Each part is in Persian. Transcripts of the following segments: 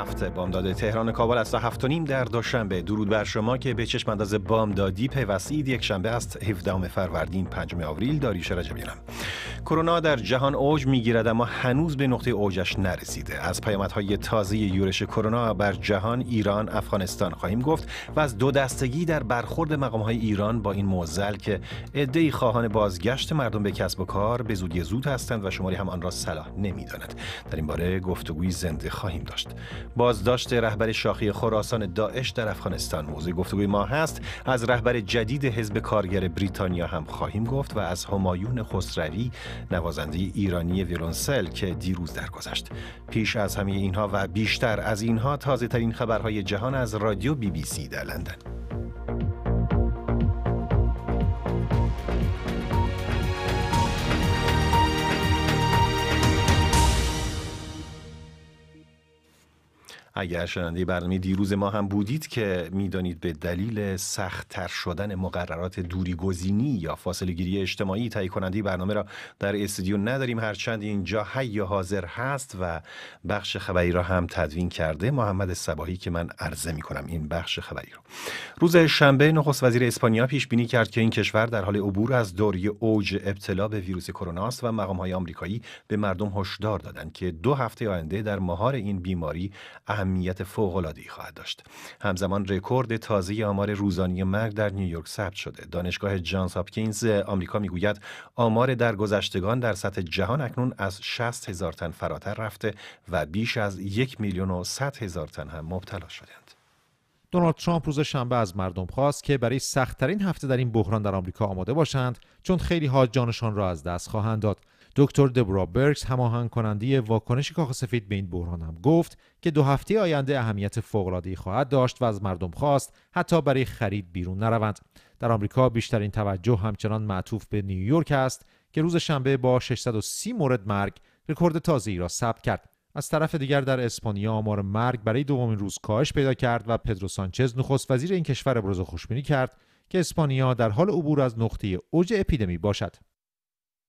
هفت بامداد تهران کابل از هفت و نیم در دوشنبه درود بر شما که به چشم انداز بامدادی پیوستید یک شنبه است 17 فروردین 5 آوریل داریش رجبیرم کرونا در جهان اوج میگیرد اما هنوز به نقطه اوجش نرسیده از پیامدهای تازه یورش کرونا بر جهان ایران افغانستان خواهیم گفت و از دو دستگی در برخورد مقامهای ایران با این معضل که عدهای خواهان بازگشت مردم به کسب و کار به زودی زود هستند و شماری هم آن را صلاح نمیدانند در این باره گفتگوی زنده خواهیم داشت بازداشت رهبر شاخی خراسان داعش در افغانستان موضوع گفتگوی ما هست از رهبر جدید حزب کارگر بریتانیا هم خواهیم گفت و از همایون خسروی نوازنده ایرانی ویولونسل که دیروز درگذشت پیش از همه اینها و بیشتر از اینها تازه ترین خبرهای جهان از رادیو بی بی سی در لندن اگر شنونده برنامه دیروز ما هم بودید که میدانید به دلیل سختتر شدن مقررات دوری گزینی یا فاصله گیری اجتماعی تهیه کننده برنامه را در استودیو نداریم هرچند اینجا حی حاضر هست و بخش خبری را هم تدوین کرده محمد صباهی که من عرضه می کنم این بخش خبری رو روز شنبه نخست وزیر اسپانیا پیش بینی کرد که این کشور در حال عبور از دوری اوج ابتلا به ویروس کرونا است و مقام های آمریکایی به مردم هشدار دادند که دو هفته آینده در مهار این بیماری اهمیت فوق‌العاده‌ای خواهد داشت. همزمان رکورد تازه آمار روزانه مرگ در نیویورک ثبت شده. دانشگاه جانز هاپکینز آمریکا میگوید آمار درگذشتگان در سطح جهان اکنون از 60 هزار تن فراتر رفته و بیش از یک میلیون و 100 هزار تن هم مبتلا شدند. دونالد ترامپ روز شنبه از مردم خواست که برای سختترین هفته در این بحران در آمریکا آماده باشند چون خیلی ها جانشان را از دست خواهند داد دکتر دبرا برکس هماهنگ کننده واکنش کاخ سفید به این بحران هم گفت که دو هفته آینده اهمیت فوق‌العاده‌ای خواهد داشت و از مردم خواست حتی برای خرید بیرون نروند. در آمریکا بیشترین توجه همچنان معطوف به نیویورک است که روز شنبه با 630 مورد مرگ رکورد تازه‌ای را ثبت کرد. از طرف دیگر در اسپانیا آمار مرگ برای دومین روز کاهش پیدا کرد و پدرو سانچز نخست وزیر این کشور ابراز خوشبینی کرد که اسپانیا در حال عبور از نقطه اوج اپیدمی باشد.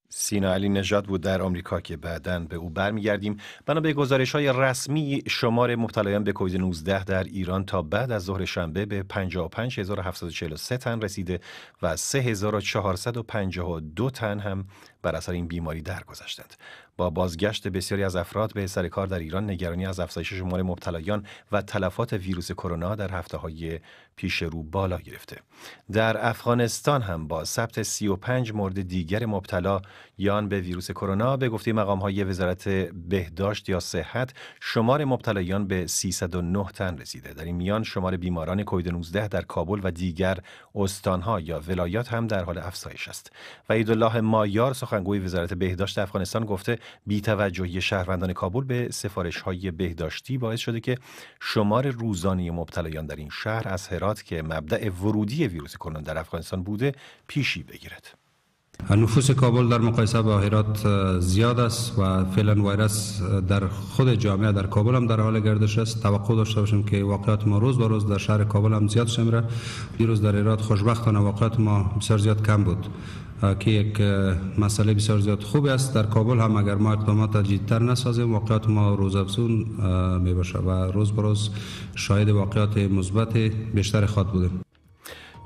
سینا علی نژاد بود در آمریکا که بعدا به او برمیگردیم بنا به گزارش های رسمی شمار مبتلایان به کووید 19 در ایران تا بعد از ظهر شنبه به 55743 تن رسیده و 3452 تن هم بر اثر این بیماری درگذشتند با بازگشت بسیاری از افراد به سر کار در ایران نگرانی از افزایش شمار مبتلایان و تلفات ویروس کرونا در هفته های پیش رو بالا گرفته. در افغانستان هم با ثبت 35 مورد دیگر مبتلا یان به ویروس کرونا به گفته مقام های وزارت بهداشت یا صحت شمار مبتلایان به 309 تن رسیده. در این میان شمار بیماران کووید 19 در کابل و دیگر استانها یا ولایات هم در حال افزایش است. و الله مایار سخنگوی وزارت بهداشت افغانستان گفته بیتوجهی شهروندان کابل به سفارش های بهداشتی باعث شده که شمار روزانه مبتلایان در این شهر از هرات که مبدع ورودی ویروس کرونا در افغانستان بوده پیشی بگیرد نفوس کابل در مقایسه با هرات زیاد است و فعلا ویروس در خود جامعه در کابل هم در حال گردش است توقع داشته باشیم که واقعات ما روز به روز در شهر کابل هم زیاد شمره دیروز در هرات خوشبختانه واقعات ما بسیار زیاد کم بود که یک مسئله بسیار زیاد خوب است در کابل هم اگر ما اقدامات جدیتر نسازیم واقعات ما روز افزون می باشه و روز بروز روز واقعات مثبت بیشتر خواد بودیم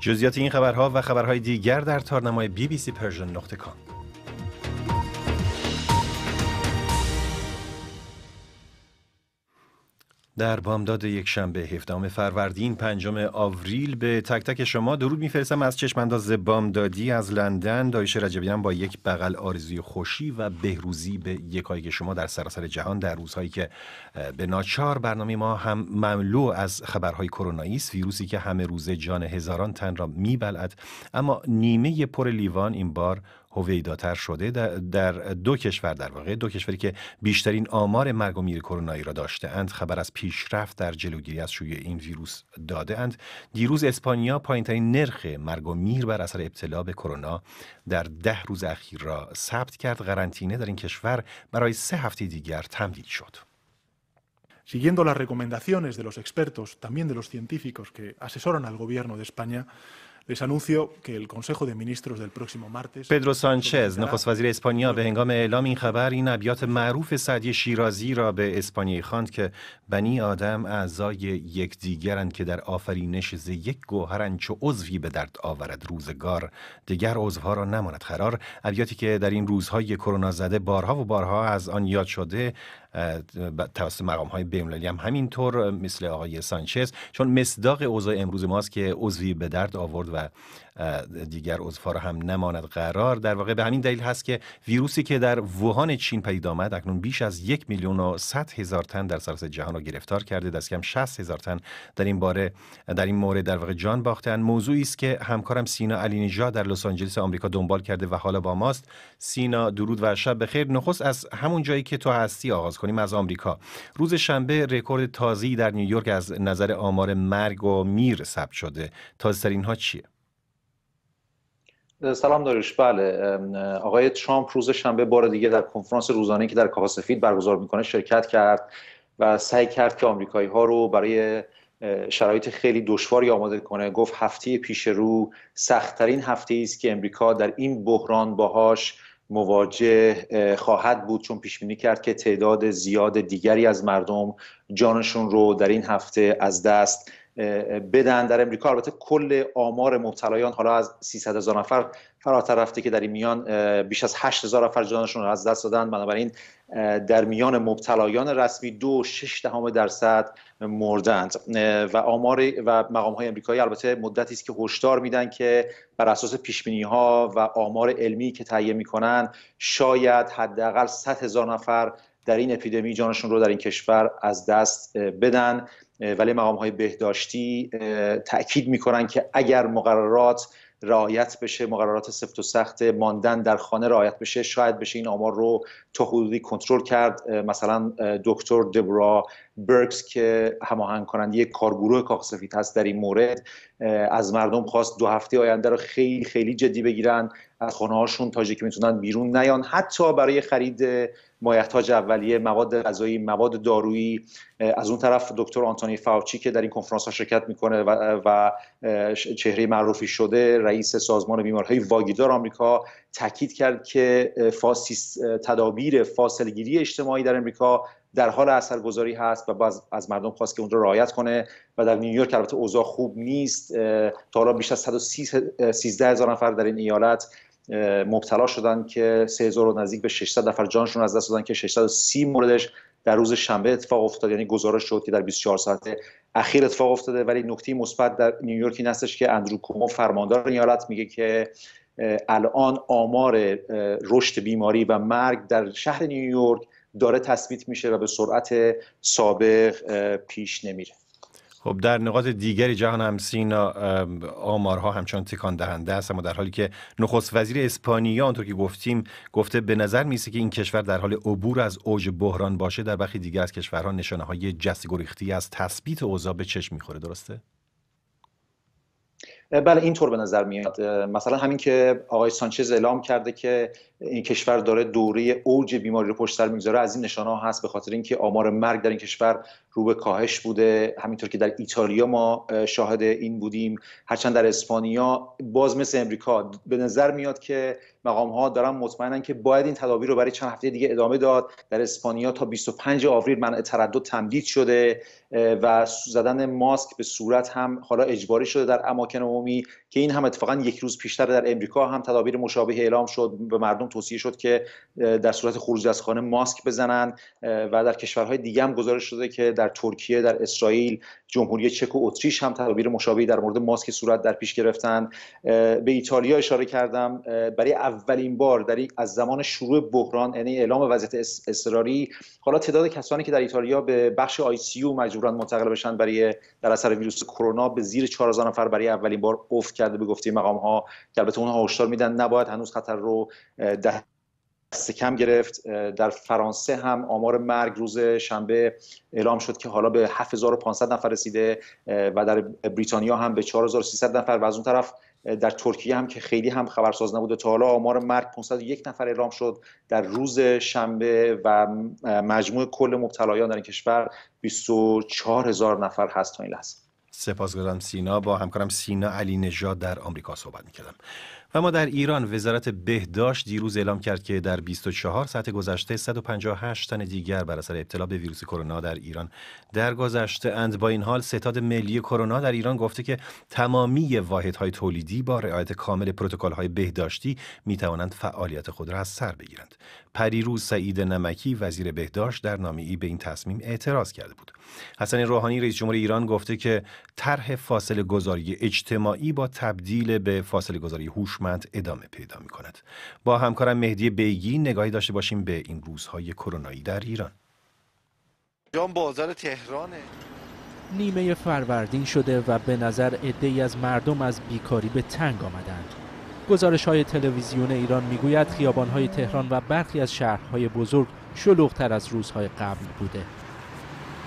جزیات این خبرها و خبرهای دیگر در تارنمای بی بی سی پرژن نقطه در بامداد یک شنبه هفتم فروردین پنجم آوریل به تک تک شما درود میفرستم از چشمانداز بامدادی از لندن دایش رجبیان با یک بغل آرزوی خوشی و بهروزی به که شما در سراسر جهان در روزهایی که به ناچار برنامه ما هم مملو از خبرهای کرونایی است ویروسی که همه روزه جان هزاران تن را میبلد اما نیمه پر لیوان این بار هویداتر شده در دو کشور در واقع دو کشوری که بیشترین آمار مرگ و میر کرونایی را داشته اند خبر از پیشرفت در جلوگیری از شیوع این ویروس داده اند دیروز اسپانیا پایینترین نرخ مرگ و میر بر اثر ابتلا به کرونا در ده روز اخیر را ثبت کرد قرنطینه در این کشور برای سه هفته دیگر تمدید شد Siguiendo las recomendaciones de los expertos, también de los científicos que asesoran al gobierno de España, Les anuncio Consejo de próximo martes پدرو سانچز نخست وزیر اسپانیا به هنگام اعلام این خبر این ابیات معروف سعدی شیرازی را به اسپانیایی خواند که بنی آدم اعضای یکدیگرند که در آفرینش ز یک گوهرند چو عضوی به درد آورد روزگار دیگر عضوها را نماند قرار ابیاتی که در این روزهای کرونا زده بارها و بارها از آن یاد شده توسط مقام های بین‌المللی هم همینطور مثل آقای سانچز چون مصداق اوضاع امروز ماست که عضوی به درد آورد و دیگر عضوها را هم نماند قرار در واقع به همین دلیل هست که ویروسی که در ووهان چین پدید آمد اکنون بیش از یک میلیون و هزار تن در سراسر جهان را گرفتار کرده دست کم 60 هزار تن در این باره در این مورد در واقع جان باختن موضوعی است که همکارم سینا علی در لس آنجلس آمریکا دنبال کرده و حالا با ماست سینا درود و شب بخیر نخست از همون جایی که تو هستی آغاز کنیم از آمریکا روز شنبه رکورد تازی در نیویورک از نظر آمار مرگ و میر ثبت شده تازه ترین ها چیه سلام داریش بله آقای ترامپ روز شنبه بار دیگه در کنفرانس روزانه که در کاخ سفید برگزار میکنه شرکت کرد و سعی کرد که آمریکایی ها رو برای شرایط خیلی دشواری آماده کنه گفت هفته پیش رو سختترین هفته ای است که امریکا در این بحران باهاش مواجه خواهد بود چون پیش بینی کرد که تعداد زیاد دیگری از مردم جانشون رو در این هفته از دست بدن در امریکا البته کل آمار مبتلایان حالا از 300 هزار نفر فراتر رفته که در این میان بیش از 8 هزار نفر جانشون را از دست دادن بنابراین در میان مبتلایان رسمی دو شش دهم درصد مردند و آمار و مقام های امریکایی البته مدتی است که هشدار میدن که بر اساس پیش ها و آمار علمی که تهیه میکنن شاید حداقل 100 هزار نفر در این اپیدمی جانشون رو در این کشور از دست بدن ولی مقام های بهداشتی تاکید میکنن که اگر مقررات رعایت بشه مقررات سفت و سخت ماندن در خانه رعایت بشه شاید بشه این آمار رو تا حدودی کنترل کرد مثلا دکتر دبرا برکس که هماهنگ کنند، یک کارگروه سفید هست در این مورد از مردم خواست دو هفته آینده رو خیلی خیلی جدی بگیرن از خانه هاشون تا که میتونن بیرون نیان حتی برای خرید مایحتاج اولیه مواد غذایی مواد دارویی از اون طرف دکتر آنتونی فاوچی که در این کنفرانس ها شرکت میکنه و, و چهره معروفی شده رئیس سازمان های واگیدار آمریکا تاکید کرد که فاسیس تدابیر گیری اجتماعی در آمریکا در حال اثرگذاری هست و باز از مردم خواست که اون رو رعایت کنه و در نیویورک البته اوضاع خوب نیست تا حالا بیش از 113 هزار نفر در این ایالت مبتلا شدن که 3000 نزدیک به 600 نفر جانشون از دست دادن که 630 موردش در روز شنبه اتفاق افتاد یعنی گزارش شد که در 24 ساعت اخیر اتفاق افتاده ولی نکته مثبت در نیویورک این هستش که اندرو کومو فرماندار ایالت میگه که الان آمار رشد بیماری و مرگ در شهر نیویورک داره تثبیت میشه و به سرعت سابق پیش نمیره خب در نقاط دیگری جهان هم سینا آمارها همچنان تکان دهنده است اما در حالی که نخست وزیر اسپانیا آنطور که گفتیم گفته به نظر میسه که این کشور در حال عبور از اوج بحران باشه در برخی دیگر از کشورها نشانه های جست گریختی از تثبیت اوضاع به چشم میخوره درسته بله اینطور به نظر میاد مثلا همین که آقای سانچز اعلام کرده که این کشور داره دوره اوج بیماری رو پشت سر میگذاره از این نشانه ها هست به خاطر اینکه آمار مرگ در این کشور رو به کاهش بوده همینطور که در ایتالیا ما شاهد این بودیم هرچند در اسپانیا باز مثل امریکا به نظر میاد که مقام ها دارن مطمئنن که باید این تدابیر رو برای چند هفته دیگه ادامه داد در اسپانیا تا 25 آوریل منع تردد تمدید شده و زدن ماسک به صورت هم حالا اجباری شده در اماکن عمومی که این هم اتفاقا یک روز پیشتر در امریکا هم تدابیر مشابه اعلام شد به مردم توصیه شد که در صورت خروج از خانه ماسک بزنن و در کشورهای دیگه هم گزارش شده که در ترکیه در اسرائیل جمهوری چک و اتریش هم تدابیر مشابهی در مورد ماسک صورت در پیش گرفتن به ایتالیا اشاره کردم برای اولین بار در از زمان شروع بحران یعنی اعلام وضعیت اضطراری حالا تعداد کسانی که در ایتالیا به بخش آی سی یو مجبورن منتقل بشن برای در اثر ویروس کرونا به زیر 4000 نفر برای اولین بار افت کرده به گفته مقام ها که البته اونها هشدار میدن نباید هنوز خطر رو ده دست کم گرفت در فرانسه هم آمار مرگ روز شنبه اعلام شد که حالا به 7500 نفر رسیده و در بریتانیا هم به 4300 نفر و از اون طرف در ترکیه هم که خیلی هم خبرساز نبوده تا حالا آمار مرگ 501 نفر اعلام شد در روز شنبه و مجموع کل مبتلایان در این کشور 24000 نفر هست تا این لحظه سپاسگزارم سینا با همکارم سینا علی نژاد در آمریکا صحبت میکردم و ما در ایران وزارت بهداشت دیروز اعلام کرد که در 24 ساعت گذشته 158 تن دیگر بر اثر ابتلا به ویروس کرونا در ایران درگذشته اند با این حال ستاد ملی کرونا در ایران گفته که تمامی واحدهای تولیدی با رعایت کامل های بهداشتی می توانند فعالیت خود را از سر بگیرند پریروز سعید نمکی وزیر بهداشت در ای به این تصمیم اعتراض کرده بود. حسن روحانی رئیس جمهور ایران گفته که طرح فاصله گذاری اجتماعی با تبدیل به فاصله گذاری هوشمند ادامه پیدا می کند. با همکارم مهدی بیگی نگاهی داشته باشیم به این روزهای کرونایی در ایران. جان بازار تهرانه نیمه فروردین شده و به نظر ای از مردم از بیکاری به تنگ آمدند. گزارش های تلویزیون ایران میگوید خیابان های تهران و برخی از شهرهای بزرگ شلوغتر از روزهای قبل بوده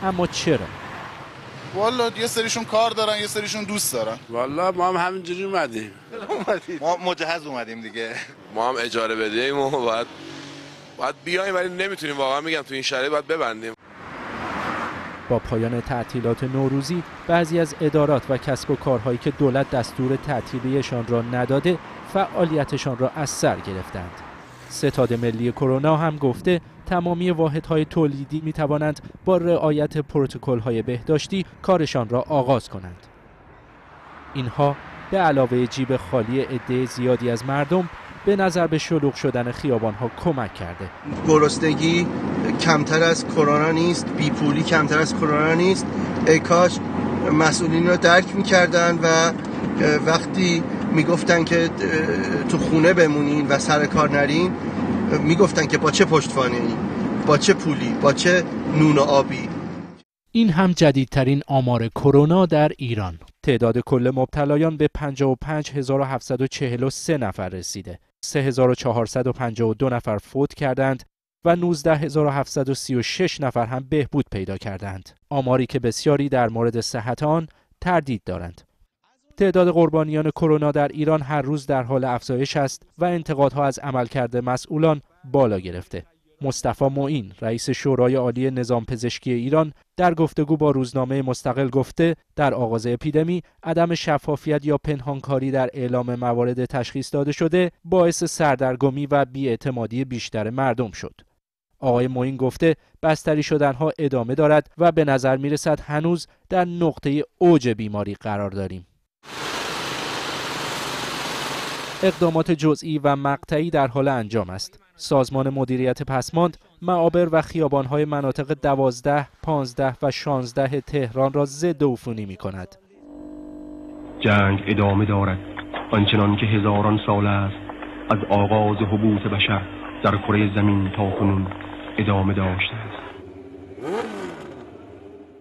اما چرا والا یه سریشون کار دارن یه سریشون دوست دارن والا ما هم همینجوری اومدیم ما مجهز اومدیم دیگه ما هم اجاره بدیم و باید باید بیایم ولی نمیتونیم واقعا میگم تو این شرایط باید ببندیم با پایان تعطیلات نوروزی بعضی از ادارات و کسب و کارهایی که دولت دستور تعطیلیشان را نداده فعالیتشان را از سر گرفتند. ستاد ملی کرونا هم گفته تمامی واحدهای تولیدی می توانند با رعایت پروتکل های بهداشتی کارشان را آغاز کنند. اینها به علاوه جیب خالی عده زیادی از مردم به نظر به شلوغ شدن خیابان ها کمک کرده گرسنگی کمتر از کرونا نیست بیپولی کمتر از کرونا نیست اکاش کاش مسئولین را درک کردند و وقتی میگفتن که تو خونه بمونین و سر کار نرین میگفتن که با چه پشتوانه ای با چه پولی با چه نون و آبی این هم جدیدترین آمار کرونا در ایران تعداد کل مبتلایان به 55743 نفر رسیده 3452 نفر فوت کردند و 19736 نفر هم بهبود پیدا کردند آماری که بسیاری در مورد صحت آن تردید دارند تعداد قربانیان کرونا در ایران هر روز در حال افزایش است و انتقادها از عملکرد مسئولان بالا گرفته. مصطفی معین رئیس شورای عالی نظام پزشکی ایران در گفتگو با روزنامه مستقل گفته در آغاز اپیدمی عدم شفافیت یا پنهانکاری در اعلام موارد تشخیص داده شده باعث سردرگمی و بیاعتمادی بیشتر مردم شد آقای معین گفته بستری شدنها ادامه دارد و به نظر می رسد هنوز در نقطه اوج بیماری قرار داریم اقدامات جزئی و مقطعی در حال انجام است. سازمان مدیریت پسماند معابر و خیابانهای مناطق دوازده، پانزده و شانزده تهران را ضد عفونی می کند. جنگ ادامه دارد آنچنان که هزاران سال است از آغاز حبوط بشر در کره زمین تا کنون ادامه داشته است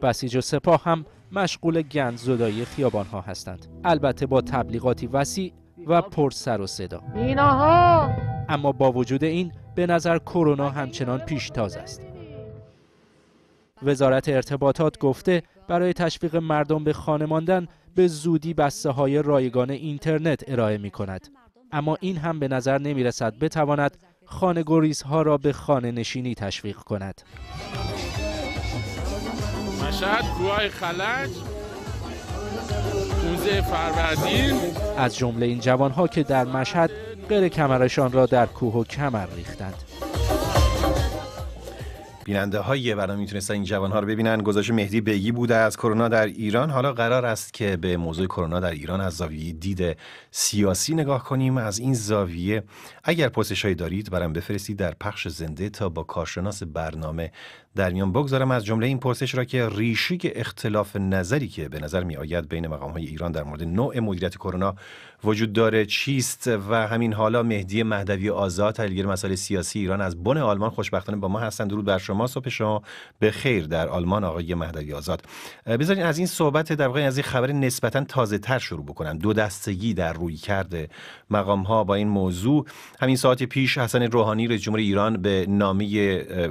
بسیج و سپاه هم مشغول گند زدایی خیابان ها هستند البته با تبلیغاتی وسیع و پر سر و صدا اما با وجود این به نظر کرونا همچنان پیشتاز است وزارت ارتباطات گفته برای تشویق مردم به خانه ماندن به زودی بسته های رایگان اینترنت ارائه می کند اما این هم به نظر نمی رسد بتواند خانه ها را به خانه نشینی تشویق کند مشهد کوهای خلج روز فروردین از جمله این جوانها که در مشهد غیر کمرشان را در کوه و کمر ریختند بیننده های برنامه میتونستن این جوان ها رو ببینن گزارش مهدی بگی بوده از کرونا در ایران حالا قرار است که به موضوع کرونا در ایران از زاویه دید سیاسی نگاه کنیم از این زاویه اگر پرسشهایی دارید برام بفرستید در پخش زنده تا با کارشناس برنامه در میان بگذارم از جمله این پرسش را که ریشی اختلاف نظری که به نظر می آید بین مقام های ایران در مورد نوع مدیریت کرونا وجود داره چیست و همین حالا مهدی مهدوی آزاد تلگیر مسائل سیاسی ایران از بن آلمان خوشبختانه با ما هستند درود بر شما صبح شما به خیر در آلمان آقای مهدوی آزاد بذارین از این صحبت در واقع از این خبر نسبتا تازه تر شروع بکنم دو دستگی در روی کرده مقام ها با این موضوع همین ساعت پیش حسن روحانی رئیس جمهور ایران به نامی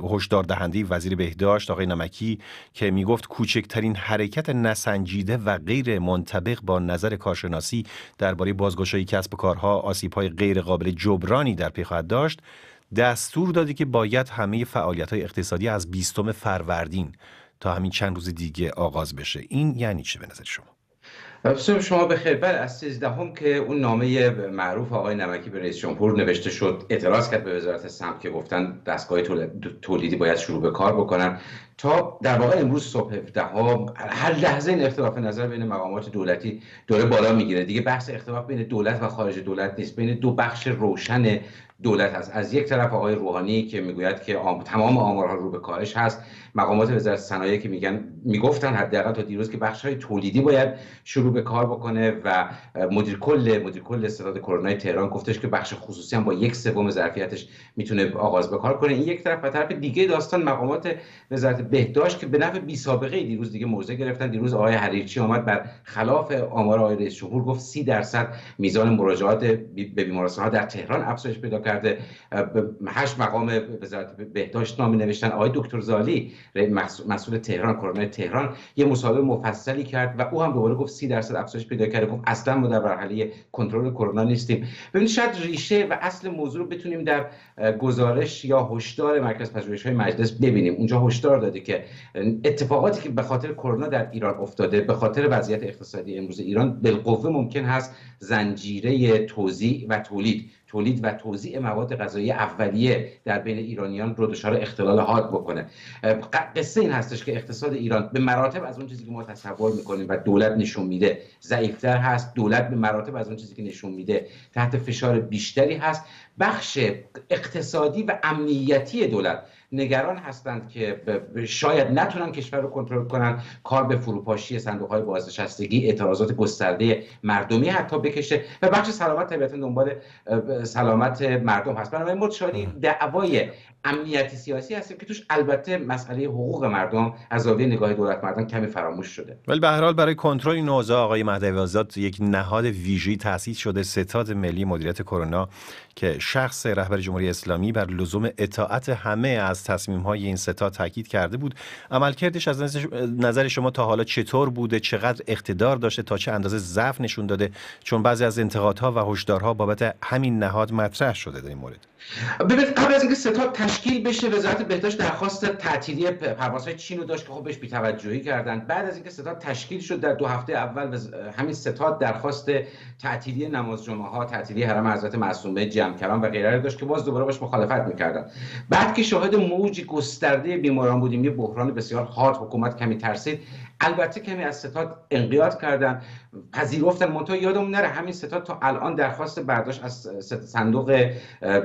هشدار دهنده وزیر وزیر بهداشت آقای نمکی که میگفت کوچکترین حرکت نسنجیده و غیر منطبق با نظر کارشناسی درباره بازگشایی کسب و کارها آسیب‌های غیر قابل جبرانی در پی خواهد داشت دستور داده که باید همه فعالیت های اقتصادی از بیستم فروردین تا همین چند روز دیگه آغاز بشه این یعنی چه به نظر شما صبح شما به خیر بله از 13 هم که اون نامه معروف آقای نمکی به رئیس جمهور نوشته شد اعتراض کرد به وزارت سمت که گفتن دستگاه تولیدی باید شروع به کار بکنن تا در واقع امروز صبح 17 ها هر لحظه این اختلاف نظر بین مقامات دولتی داره بالا میگیره دیگه بحث اختلاف بین دولت و خارج دولت نیست بین دو بخش روشن دولت هست از یک طرف آقای روحانی که میگوید که آم... تمام آمارها رو به کاهش هست مقامات وزارت صنایع که میگن میگفتن حداقل تا دیروز که بخش های تولیدی باید شروع به کار بکنه و مدیر کل مدیر کل استاد کرونا تهران گفتش که بخش خصوصی هم با یک سوم ظرفیتش میتونه آغاز به کار کنه این یک طرف و طرف دیگه داستان مقامات وزارت بهداشت که به نفع بی سابقه دیروز دیگه موضع گرفتن دیروز آقای حریرچی آمد بر خلاف آمار آقای رئیس جمهور گفت 30 درصد میزان مراجعات به بیمارستان در تهران افزایش پیدا کرده هشت مقام وزارت بهداشت نامه نوشتن آقای دکتر زالی مسئول تهران کرونا تهران یه مصاحبه مفصلی کرد و او هم دوباره گفت 30 درصد افزایش پیدا کرده گفت اصلا ما در مرحله کنترل کرونا نیستیم ببینید شاید ریشه و اصل موضوع رو بتونیم در گزارش یا هشدار مرکز پژوهش‌های مجلس ببینیم اونجا هشدار داده که اتفاقاتی که به خاطر کرونا در ایران افتاده به خاطر وضعیت اقتصادی امروز ایران بالقوه ممکن هست زنجیره توزیع و تولید تولید و توزیع مواد غذایی اولیه در بین ایرانیان رو دچار اختلال حاد بکنه قصه این هستش که اقتصاد ایران به مراتب از اون چیزی که ما تصور میکنیم و دولت نشون میده ضعیفتر هست دولت به مراتب از اون چیزی که نشون میده تحت فشار بیشتری هست بخش اقتصادی و امنیتی دولت نگران هستند که شاید نتونن کشور رو کنترل کنن کار به فروپاشی صندوق های بازنشستگی اعتراضات گسترده مردمی حتی بکشه و بخش سلامت طبیعتا دنبال سلامت مردم هست بنابراین متشاری دعوای امنیتی سیاسی هست که توش البته مسئله حقوق مردم از زاویه نگاه دولت مردم کمی فراموش شده ولی به هر حال برای کنترل این اوضاع آقای مهدوی آزاد یک نهاد ویژه‌ای تأسیس شده ستاد ملی مدیریت کرونا که شخص رهبر جمهوری اسلامی بر لزوم اطاعت همه از تصمیم های این ستا تاکید کرده بود عملکردش از نظر شما تا حالا چطور بوده چقدر اقتدار داشته تا چه اندازه ضعف نشون داده چون بعضی از انتقادها و هشدارها بابت همین نهاد مطرح شده در این مورد ببین قبل از اینکه ستا تشکیل بشه وزارت بهداشت درخواست تعطیلی پروازهای چین رو داشت که خب بهش بی‌توجهی کردن بعد از اینکه ستا تشکیل شد در دو هفته اول همین ستا درخواست تعطیلی نماز جمعه ها تعطیلی حرم حضرت معصومه جمع کردن و غیره داشت که باز دوباره باش مخالفت میکردن بعد که شاهد موج گسترده بیماران بودیم یه بحران بسیار هارد حکومت کمی ترسید البته کمی از ستاد انقیاد کردن پذیرفتن منتها یادم نره همین ستاد تا الان درخواست برداشت از صندوق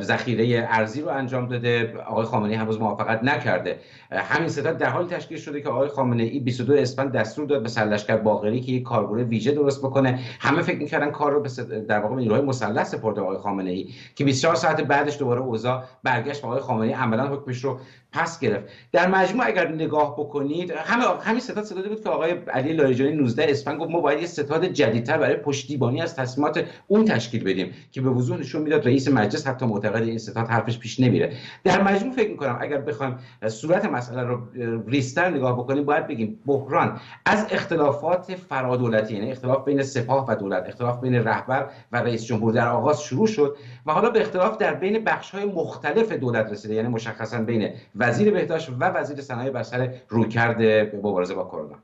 ذخیره ارزی رو انجام داده آقای ای هنوز موافقت نکرده همین ستاد در حال تشکیل شده که آقای ای 22 اسفند دستور داد به سلشکر باقری که یک کارگروه ویژه درست بکنه همه فکر میکردن کار رو به در واقع نیروهای مسلح سپرده آقای ای که 24 ساعت بعدش دوباره اوضاع برگشت آقای خامنه‌ای عملا حکمش رو پس گرفت در مجموع اگر نگاه بکنید همه همین ستاد ستادی بود که آقای علی لاریجانی 19 اسفند گفت ما باید یه ستاد جدیدتر برای پشتیبانی از تصمیمات اون تشکیل بدیم که به وضوح نشون میداد رئیس مجلس حتی معتقد این ستاد حرفش پیش نمیره در مجموع فکر میکنم اگر بخوایم صورت مسئله رو ریستر نگاه بکنیم باید بگیم بحران از اختلافات فرادولتی یعنی اختلاف بین سپاه و دولت اختلاف بین رهبر و رئیس جمهور در آغاز شروع شد و حالا به اختلاف در بین بخش های مختلف دولت رسیده یعنی مشخصا بین وزیر بهداشت و وزیر صنایع بر سر رویکرد مبارزه با کرونا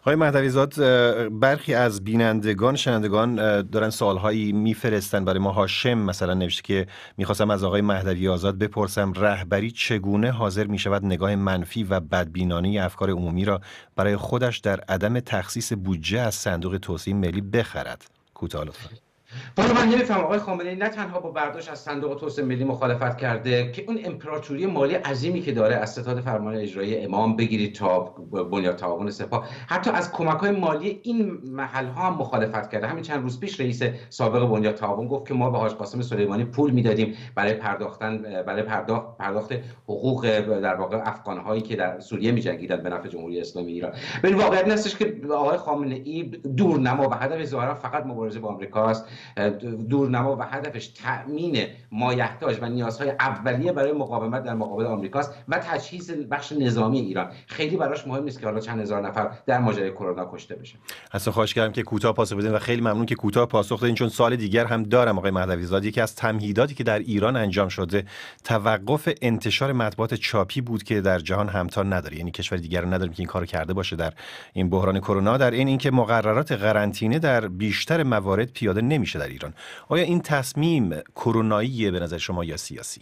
آقای مهدویزاد برخی از بینندگان شنندگان دارن سوالهایی میفرستن برای ما هاشم مثلا نوشته که میخواستم از آقای مهدوی آزاد بپرسم رهبری چگونه حاضر میشود نگاه منفی و بدبینانه افکار عمومی را برای خودش در عدم تخصیص بودجه از صندوق توسعه ملی بخرد کوتاه من نمیفهمم آقای خامنه ای نه تنها با برداشت از صندوق توسعه ملی مخالفت کرده که اون امپراتوری مالی عظیمی که داره از ستاد فرمان اجرایی امام بگیری تا بنیاد تعاون سپاه حتی از کمک های مالی این محل ها هم مخالفت کرده همین چند روز پیش رئیس سابق بنیاد تعاون گفت که ما به حاج قاسم سلیمانی پول میدادیم برای پرداختن برای پرداخت حقوق در واقع افغان هایی که در سوریه میجنگیدند به نفع جمهوری اسلامی ایران ولی واقعیت هستش که آقای خامنه ای دور نما و هدف ظاهرا فقط مبارزه با آمریکا است دورنما و هدفش تأمین مایحتاج و نیازهای اولیه برای مقاومت در مقابل آمریکاست و تجهیز بخش نظامی ایران خیلی براش مهم نیست که حالا چند هزار نفر در ماجرای کرونا کشته بشه. اصلا خواهش کردم که کوتاه پاسخ بدین و خیلی ممنون که کوتاه پاسخ دادین چون سال دیگر هم دارم آقای مهدوی زادی که از تمهیداتی که در ایران انجام شده توقف انتشار مطبوعات چاپی بود که در جهان همتا نداره یعنی کشور دیگر نداریم که این کارو کرده باشه در این بحران کرونا در این اینکه مقررات قرنطینه در بیشتر موارد پیاده نمیشه در ایران آیا این تصمیم کروناییه به نظر شما یا سیاسی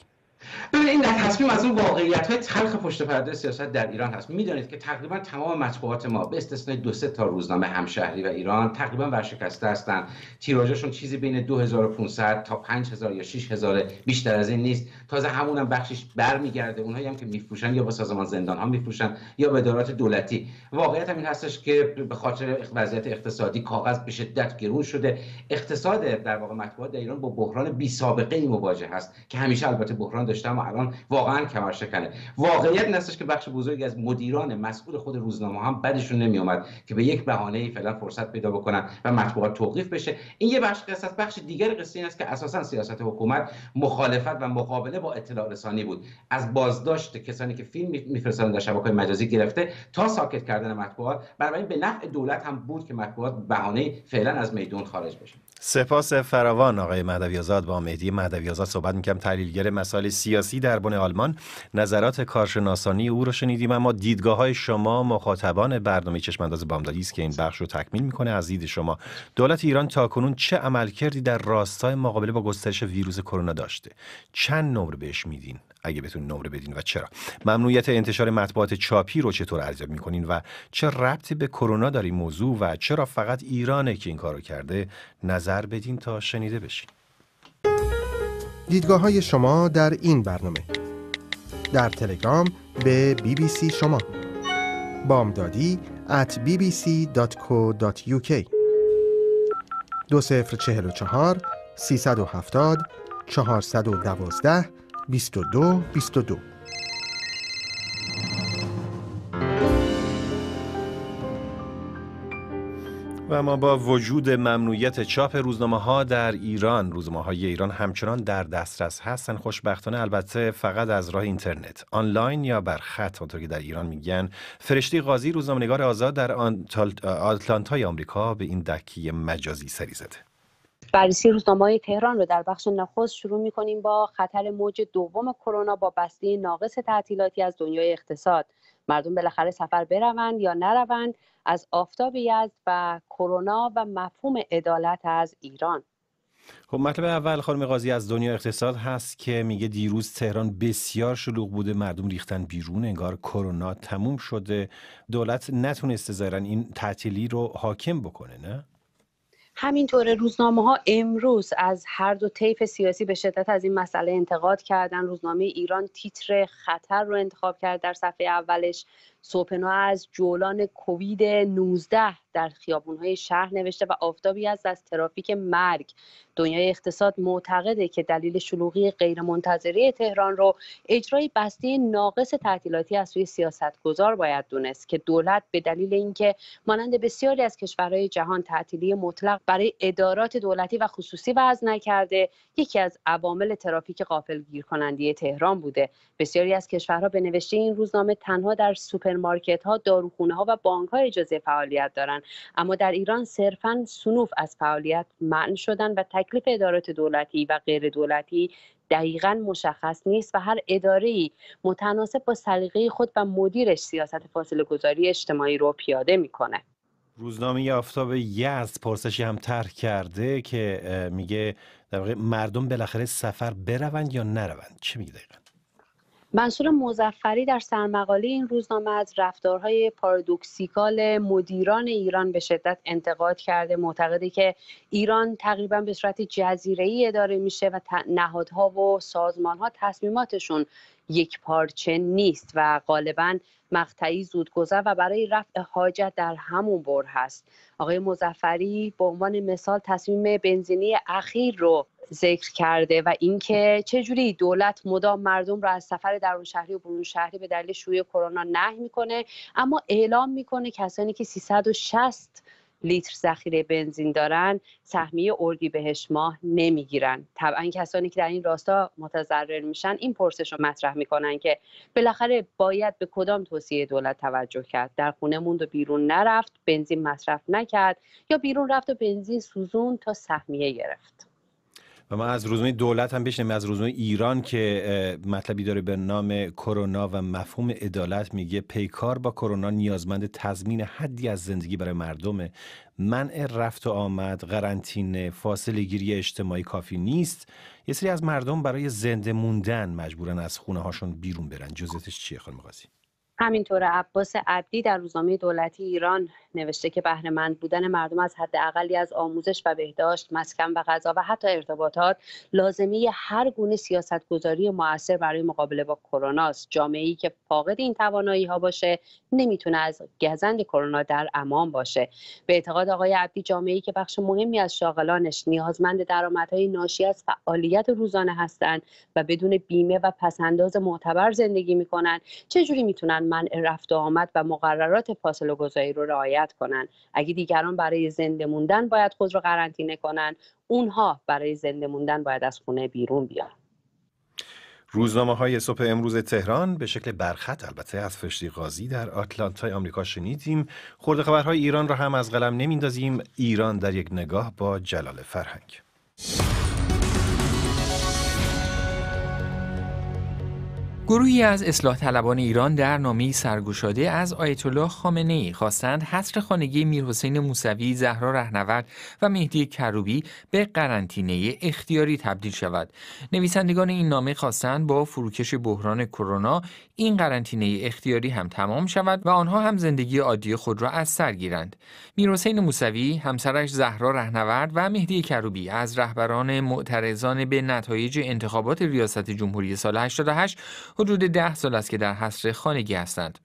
ببینید این در تصمیم از اون واقعیت های تلخ پشت پرده سیاست در ایران هست میدانید که تقریبا تمام مطبوعات ما به استثنای دو سه تا روزنامه همشهری و ایران تقریبا ورشکسته هستند تیراژشون چیزی بین 2500 تا 5000 یا 6000 بیشتر از این نیست تازه همونم بخشش برمیگرده اونهایی هم که میفروشن یا با سازمان زندان ها میفروشن یا به ادارات دولتی واقعیت هم این هستش که به خاطر وضعیت اقتصادی کاغذ به شدت گرون شده اقتصاد در واقع مطبوعات ایران با بحران بی سابقه ای مواجه هست که همیشه البته بحران شما و الان واقعا کمر شکنه واقعیت این که بخش بزرگی از مدیران مسئول خود روزنامه هم بدشون نمیومد که به یک بهانه ای فعلا فرصت پیدا بکنن و مطبوعات توقیف بشه این یه بخش قصه بخش دیگر قصه این است که اساسا سیاست حکومت مخالفت و مقابله با اطلاع رسانی بود از بازداشت کسانی که فیلم میفرستادن در شبکه‌های مجازی گرفته تا ساکت کردن مطبوعات برای به نفع دولت هم بود که مطبوعات بهانه فعلا از میدون خارج بشه سپاس فراوان آقای آزاد با مهدی آزاد صحبت میکنم تحلیلگر مسائل سیاسی در بن آلمان نظرات کارشناسانی او رو شنیدیم اما دیدگاه های شما مخاطبان برنامه چشمانداز بامدادی است که این بخش رو تکمیل میکنه از دید شما دولت ایران تاکنون چه عملکردی در راستای مقابله با گسترش ویروس کرونا داشته چند نمره بهش میدین اگه بتون نمره بدین و چرا ممنوعیت انتشار مطبوعات چاپی رو چطور ارزیابی میکنین و چه ربطی به کرونا داری موضوع و چرا فقط ایرانه که این کارو کرده نظر بدین تا شنیده بشین دیدگاه های شما در این برنامه در تلگرام به بی بی سی شما بامدادی at bbc.co.uk دو سفر چهل و چهار سی سد و هفتاد سد و دوازده 22 و ما با وجود ممنوعیت چاپ روزنامه ها در ایران روزنامه های ایران همچنان در دسترس هستن خوشبختانه البته فقط از راه اینترنت آنلاین یا بر خط آنطور که در ایران میگن فرشته قاضی نگار آزاد در آتلانتای آمریکا به این دکی مجازی سری زده بررسی روزنامه های تهران رو در بخش نخست شروع می کنیم با خطر موج دوم کرونا با بسته ناقص تعطیلاتی از دنیای اقتصاد مردم بالاخره سفر بروند یا نروند از آفتاب یزد و کرونا و مفهوم عدالت از ایران خب مطلب اول خانم قاضی از دنیا اقتصاد هست که میگه دیروز تهران بسیار شلوغ بوده مردم ریختن بیرون انگار کرونا تموم شده دولت نتونسته ظاهرا این تعطیلی رو حاکم بکنه نه همینطور روزنامه ها امروز از هر دو طیف سیاسی به شدت از این مسئله انتقاد کردن روزنامه ایران تیتر خطر رو انتخاب کرد در صفحه اولش صبحنا از جولان کووید 19 در خیابونهای شهر نوشته و آفتابی از از ترافیک مرگ دنیای اقتصاد معتقده که دلیل شلوغی غیرمنتظره تهران رو اجرای بسته ناقص تعطیلاتی از سوی سیاستگزار باید دونست که دولت به دلیل اینکه مانند بسیاری از کشورهای جهان تعطیلی مطلق برای ادارات دولتی و خصوصی وضع نکرده یکی از عوامل ترافیک قافلگیر کننده تهران بوده بسیاری از کشورها به نوشته این روزنامه تنها در سوپر سوپرمارکت ها داروخونه ها و بانک ها اجازه فعالیت دارند اما در ایران صرفا سنوف از فعالیت منع شدن و تکلیف ادارات دولتی و غیر دولتی دقیقا مشخص نیست و هر اداره متناسب با سلیقه خود و مدیرش سیاست فاصله گذاری اجتماعی رو پیاده میکنه روزنامه آفتاب یزد پرسشی هم طرح کرده که میگه مردم بالاخره سفر بروند یا نروند چه میگه دقیقا منصور مزفری در سرمقاله این روزنامه از رفتارهای پارادوکسیکال مدیران ایران به شدت انتقاد کرده معتقده که ایران تقریبا به صورت جزیره اداره میشه و نهادها و سازمانها تصمیماتشون یک پارچه نیست و غالبا مقطعی زودگذر و برای رفع حاجت در همون بر هست آقای مزفری به عنوان مثال تصمیم بنزینی اخیر رو ذکر کرده و اینکه جوری دولت مدام مردم را از سفر درون شهری و برون شهری به دلیل شیوع کرونا نهی میکنه اما اعلام میکنه کسانی که 360 لیتر ذخیره بنزین دارن سهمیه اردی بهش ماه نمیگیرن طبعا کسانی که در این راستا متضرر میشن این پرسش رو مطرح میکنن که بالاخره باید به کدام توصیه دولت توجه کرد در خونه موند و بیرون نرفت بنزین مصرف نکرد یا بیرون رفت و بنزین سوزون تا سهمیه گرفت و ما از روزنامه دولت هم بشنیم از روزنامه ایران که مطلبی داره به نام کرونا و مفهوم عدالت میگه پیکار با کرونا نیازمند تضمین حدی از زندگی برای مردمه منع رفت و آمد قرنطینه فاصله گیری اجتماعی کافی نیست یه سری از مردم برای زنده موندن مجبورن از خونه هاشون بیرون برن جزتش چیه خانم قاضی همینطور عباس عبدی در روزنامه دولتی ایران نوشته که بهرهمند بودن مردم از حداقلی از آموزش و بهداشت مسکن و غذا و حتی ارتباطات لازمی هر گونه سیاستگذاری موثر برای مقابله با کرونا است جامعه ای که فاقد این توانایی ها باشه نمیتونه از گزند کرونا در امان باشه به اعتقاد آقای عبدی جامعه ای که بخش مهمی از شاغلانش نیازمند درآمدهای ناشی از فعالیت روزانه هستند و بدون بیمه و پسنداز معتبر زندگی میکنند چجوری میتونن منع رفت و آمد و مقررات فاصله گذاری رو رعایت کنن اگه دیگران برای زنده موندن باید خود رو قرنطینه کنن اونها برای زنده موندن باید از خونه بیرون بیان روزنامه های صبح امروز تهران به شکل برخط البته از فشتی غازی در آتلانتای آمریکا شنیدیم خورده خبرهای ایران را هم از قلم نمیندازیم ایران در یک نگاه با جلال فرهنگ گروهی از اصلاح طلبان ایران در نامی سرگشاده از آیت الله خامنه ای خواستند حصر خانگی میرحسین موسوی، زهرا رهنورد و مهدی کروبی به قرنطینه اختیاری تبدیل شود. نویسندگان این نامه خواستند با فروکش بحران کرونا این قرنطینه اختیاری هم تمام شود و آنها هم زندگی عادی خود را از سر گیرند. میرحسین موسوی، همسرش زهرا رهنورد و مهدی کروبی از رهبران معترضان به نتایج انتخابات ریاست جمهوری سال 88 حدود ده سال است که در حصر خانگی هستند.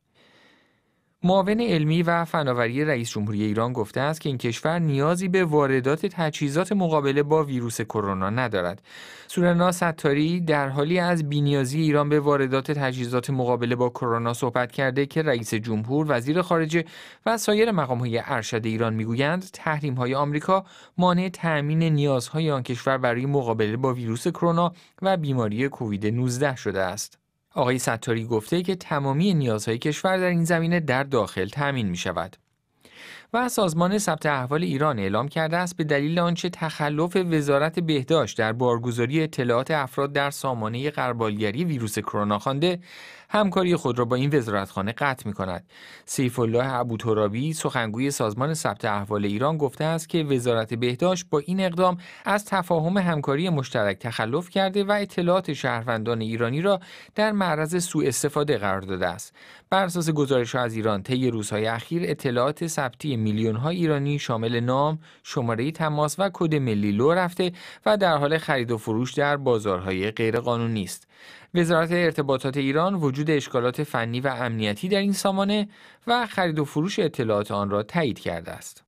معاون علمی و فناوری رئیس جمهوری ایران گفته است که این کشور نیازی به واردات تجهیزات مقابله با ویروس کرونا ندارد. سورنا ستاری در حالی از بینیازی ایران به واردات تجهیزات مقابله با کرونا صحبت کرده که رئیس جمهور، وزیر خارجه و سایر های ارشد ایران میگویند تحریم‌های آمریکا مانع تأمین نیازهای آن کشور برای مقابله با ویروس کرونا و بیماری کووید 19 شده است. آقای ستاری گفته که تمامی نیازهای کشور در این زمینه در داخل تأمین می شود. و سازمان ثبت احوال ایران اعلام کرده است به دلیل آنچه تخلف وزارت بهداشت در بارگذاری اطلاعات افراد در سامانه قربالگری ویروس کرونا خوانده همکاری خود را با این وزارتخانه قطع می کند. سیف الله ابوترابی سخنگوی سازمان ثبت احوال ایران گفته است که وزارت بهداشت با این اقدام از تفاهم همکاری مشترک تخلف کرده و اطلاعات شهروندان ایرانی را در معرض سوء استفاده قرار داده است. بر اساس گزارش از ایران طی روزهای اخیر اطلاعات ثبتی میلیون ها ایرانی شامل نام، شماره تماس و کد ملی لو رفته و در حال خرید و فروش در بازارهای غیرقانونی است. وزارت ارتباطات ایران وجود اشکالات فنی و امنیتی در این سامانه و خرید و فروش اطلاعات آن را تایید کرده است.